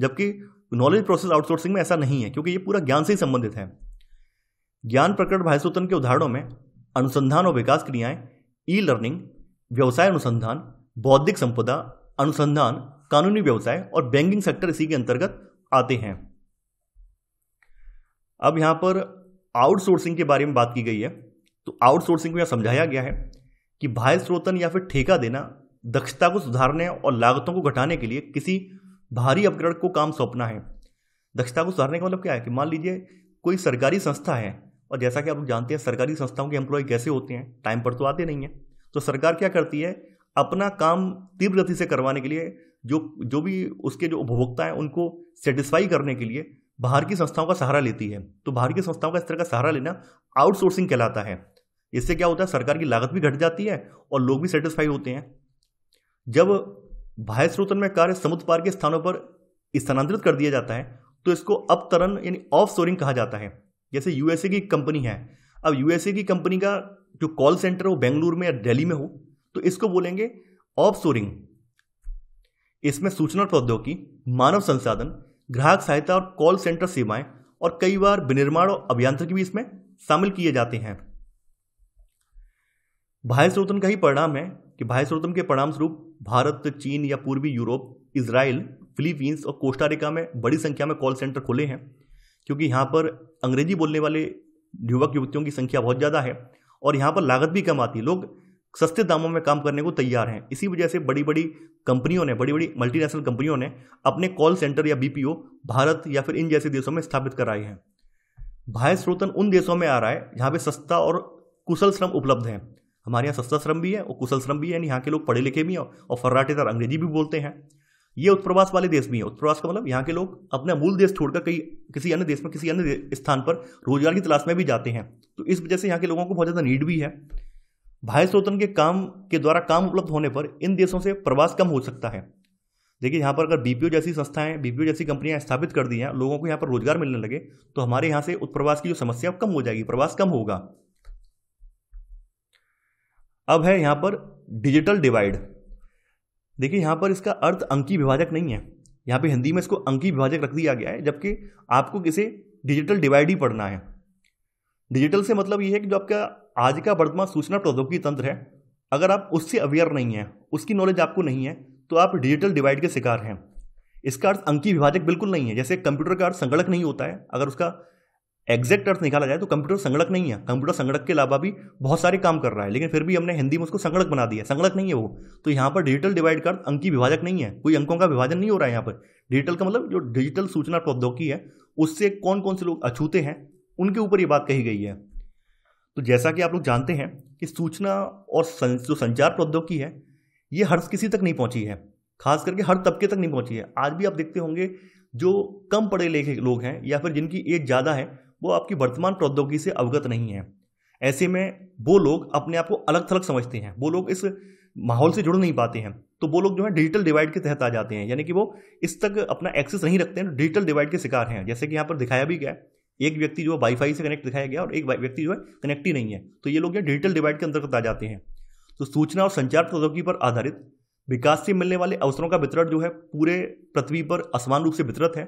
जबकि नॉलेज प्रोसेस आउटसोर्सिंग में ऐसा नहीं है क्योंकि ये पूरा ज्ञान से ही संबंधित है ज्ञान प्रकट भाषोत्तन के उदाहरणों में अनुसंधान और विकास क्रियाएं ई लर्निंग व्यवसाय अनुसंधान बौद्धिक संपदा अनुसंधान कानूनी व्यवसाय और बैंकिंग सेक्टर इसी के अंतर्गत आते हैं अब यहां पर आउटसोर्सिंग के बारे में बात की गई है तो आउटसोर्सिंग को यह समझाया गया है कि भाई स्रोतन या फिर ठेका देना दक्षता को सुधारने और लागतों को घटाने के लिए किसी भारी अपग्रेड को काम सौंपना है दक्षता को सुधारने का मतलब क्या है कि मान लीजिए कोई सरकारी संस्था है और जैसा कि आप लोग जानते हैं सरकारी संस्थाओं के एम्प्लॉय कैसे होते हैं टाइम पर तो आते नहीं हैं तो सरकार क्या करती है अपना काम तीव्र गति से करवाने के लिए जो जो भी उसके जो उपभोक्ता हैं उनको सेटिस्फाई करने के लिए बाहर की संस्थाओं का सहारा लेती है तो बाहर की संस्थाओं का इस तरह का सहारा लेना आउटसोर्सिंग कहलाता है इससे क्या होता है सरकार की लागत भी घट जाती है और लोग भी सेटिस्फाई होते हैं जब बाह्य स्रोतन में कार्य समुद्र पार के स्थानों पर स्थानांतरित कर दिया जाता है तो इसको अपतरण यानी ऑफ सोरिंग कहा जाता है जैसे यूएसए की कंपनी है अब यूएसए की कंपनी का जो कॉल सेंटर हो बेंगलुरु में या दिल्ली में हो तो इसको बोलेंगे ऑफ सोरिंग इसमें सूचना प्रौद्योगिकी मानव संसाधन ग्राहक सहायता और कॉल सेंटर सेवाएं और कई बार विनिर्माण और अभियांत्रिकी भी इसमें शामिल किए जाते हैं भाई स्रोतन का ही परिणाम है कि भाई सरोतम के परिणाम स्वरूप भारत चीन या पूर्वी यूरोप इसराइल फिलीपींस और कोस्टारिका में बड़ी संख्या में कॉल सेंटर खोले हैं क्योंकि यहाँ पर अंग्रेजी बोलने वाले युवक युवतियों की संख्या बहुत ज़्यादा है और यहाँ पर लागत भी कम आती है लोग सस्ते दामों में काम करने को तैयार हैं इसी वजह से बड़ी बड़ी कंपनियों ने बड़ी बड़ी मल्टीनेशनल कंपनियों ने अपने कॉल सेंटर या बीपीओ भारत या फिर इन जैसे देशों में स्थापित कराए हैं भारत स्रोतन उन देशों में आ रहा है जहाँ पे सस्ता और कुशल श्रम उपलब्ध हैं हमारे यहाँ सस्ता श्रम भी है और कुशल श्रम भी है यानी यहाँ के लोग पढ़े लिखे भी हैं और फर्राटेदार अंग्रेजी भी बोलते हैं ये उत्प्रवास वाले देश भी है उत्प्रवास का मतलब यहाँ के लोग अपना मूल देश छोड़कर कहीं किसी अन्य देश में किसी अन्य स्थान पर रोजगार की तलाश में भी जाते हैं तो इस वजह से यहाँ के लोगों को बहुत ज़्यादा नीड भी है भाई स्रोतन के काम के द्वारा काम उपलब्ध होने पर इन देशों से प्रवास कम हो सकता है देखिए यहाँ पर अगर बीपीओ जैसी संस्थाएं बीपीओ जैसी कंपनियां स्थापित कर दी हैं लोगों को यहाँ पर रोजगार मिलने लगे तो हमारे यहाँ से उत्प्रवास की जो समस्या कम हो जाएगी प्रवास कम होगा अब है यहाँ पर डिजिटल डिवाइड देखिए यहाँ पर इसका अर्थ अंकी विभाजक नहीं है यहाँ पे हिंदी में इसको अंकी विभाजक रख दिया गया है जबकि आपको किसे डिजिटल डिवाइड ही पढ़ना है डिजिटल से मतलब ये है कि जो आपका आज का वर्तमान सूचना प्रौद्योगिकी तंत्र है अगर आप उससे अवेयर नहीं है उसकी नॉलेज आपको नहीं है तो आप डिजिटल डिवाइड के शिकार हैं इसका अर्थ अंकी विभाजक बिल्कुल नहीं है जैसे कंप्यूटर का अर्थ संगणक नहीं होता है अगर उसका एग्जैक्ट अर्थ निकाला जाए तो कंप्यूटर संगणक नहीं है कंप्यूटर संगणक के अलावा भी बहुत सारे काम कर रहा है लेकिन फिर भी हमने हिंदी में उसको संगणक बना दिया संगणक नहीं है वो तो यहाँ पर डिजिटल डिवाइड कर अंकी विभाजक नहीं है कोई अंकों का विभाजन नहीं हो रहा है यहाँ पर डिजिटल का मतलब जो डिजिटल सूचना प्रौद्योगिकी है उससे कौन कौन से लोग अछूते हैं उनके ऊपर ये बात कही गई है तो जैसा कि आप लोग जानते हैं कि सूचना और जो संचार प्रौद्योगिकी है ये हर किसी तक नहीं पहुंची है खास करके हर तबके तक नहीं पहुंची है आज भी आप देखते होंगे जो कम पढ़े लिखे लोग हैं या फिर जिनकी एज ज़्यादा है वो आपकी वर्तमान प्रौद्योगिकी से अवगत नहीं है ऐसे में वो लोग अपने आप को अलग थलग समझते हैं वो लोग इस माहौल से जुड़ नहीं पाते हैं तो वो लोग जो है डिजिटल डिवाइड के तहत आ जाते हैं यानी कि वो इस तक अपना एक्सेस नहीं रखते हैं डिजिटल डिवाइड के शिकार हैं जैसे कि यहाँ पर दिखाया भी गया है एक व्यक्ति जो है वाईफाई से कनेक्ट दिखाया गया और एक व्यक्ति जो है कनेक्ट ही नहीं है तो ये लोग डिजिटल डिवाइड के अंतर्गत आ जाते हैं तो सूचना और संचार प्रौद्योगिकी पर आधारित विकास से मिलने वाले अवसरों का वितरण जो है पूरे पृथ्वी पर असमान रूप से वितरित है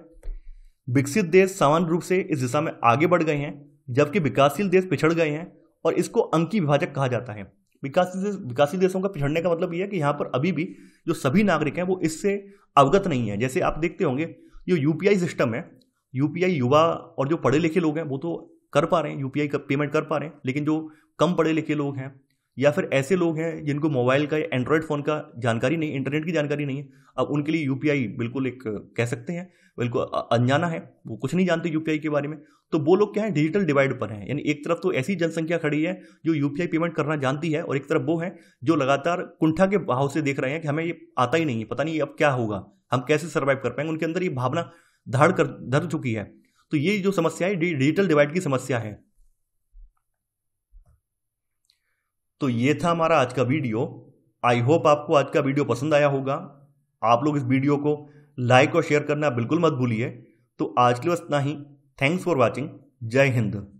विकसित देश सामान्य रूप से इस दिशा में आगे बढ़ गए हैं जबकि विकासशील देश पिछड़ गए हैं और इसको अंकी विभाजक कहा जाता है विकासशील देश विकासशील देशों का पिछड़ने का मतलब यह है कि यहाँ पर अभी भी जो सभी नागरिक हैं वो इससे अवगत नहीं है जैसे आप देखते होंगे जो यूपीआई सिस्टम है यूपीआई युवा और जो पढ़े लिखे लोग हैं वो तो कर पा रहे हैं यूपीआई का पेमेंट कर पा रहे हैं लेकिन जो कम पढ़े लिखे लोग हैं या फिर ऐसे लोग हैं जिनको मोबाइल का या एंड्रॉयड फ़ोन का जानकारी नहीं इंटरनेट की जानकारी नहीं है अब उनके लिए यूपीआई बिल्कुल एक कह सकते हैं बिल्कुल अनजाना है वो कुछ नहीं जानते यूपीआई के बारे में तो वो लोग क्या है डिजिटल डिवाइड पर हैं यानी एक तरफ तो ऐसी जनसंख्या खड़ी है जो यूपीआई पेमेंट करना जानती है और एक तरफ वो है जो लगातार कुंठा के भाव से देख रहे हैं कि हमें ये आता ही नहीं है पता नहीं अब क्या होगा हम कैसे सर्वाइव कर पाएंगे उनके अंदर ये भावना धड़ कर धर चुकी है तो ये जो समस्या है डिजिटल डिवाइड की समस्या है तो ये था हमारा आज का वीडियो आई होप आपको आज का वीडियो पसंद आया होगा आप लोग इस वीडियो को लाइक और शेयर करना बिल्कुल मत भूलिए तो आज के लिए बस इतना ही थैंक्स फॉर वॉचिंग जय हिंद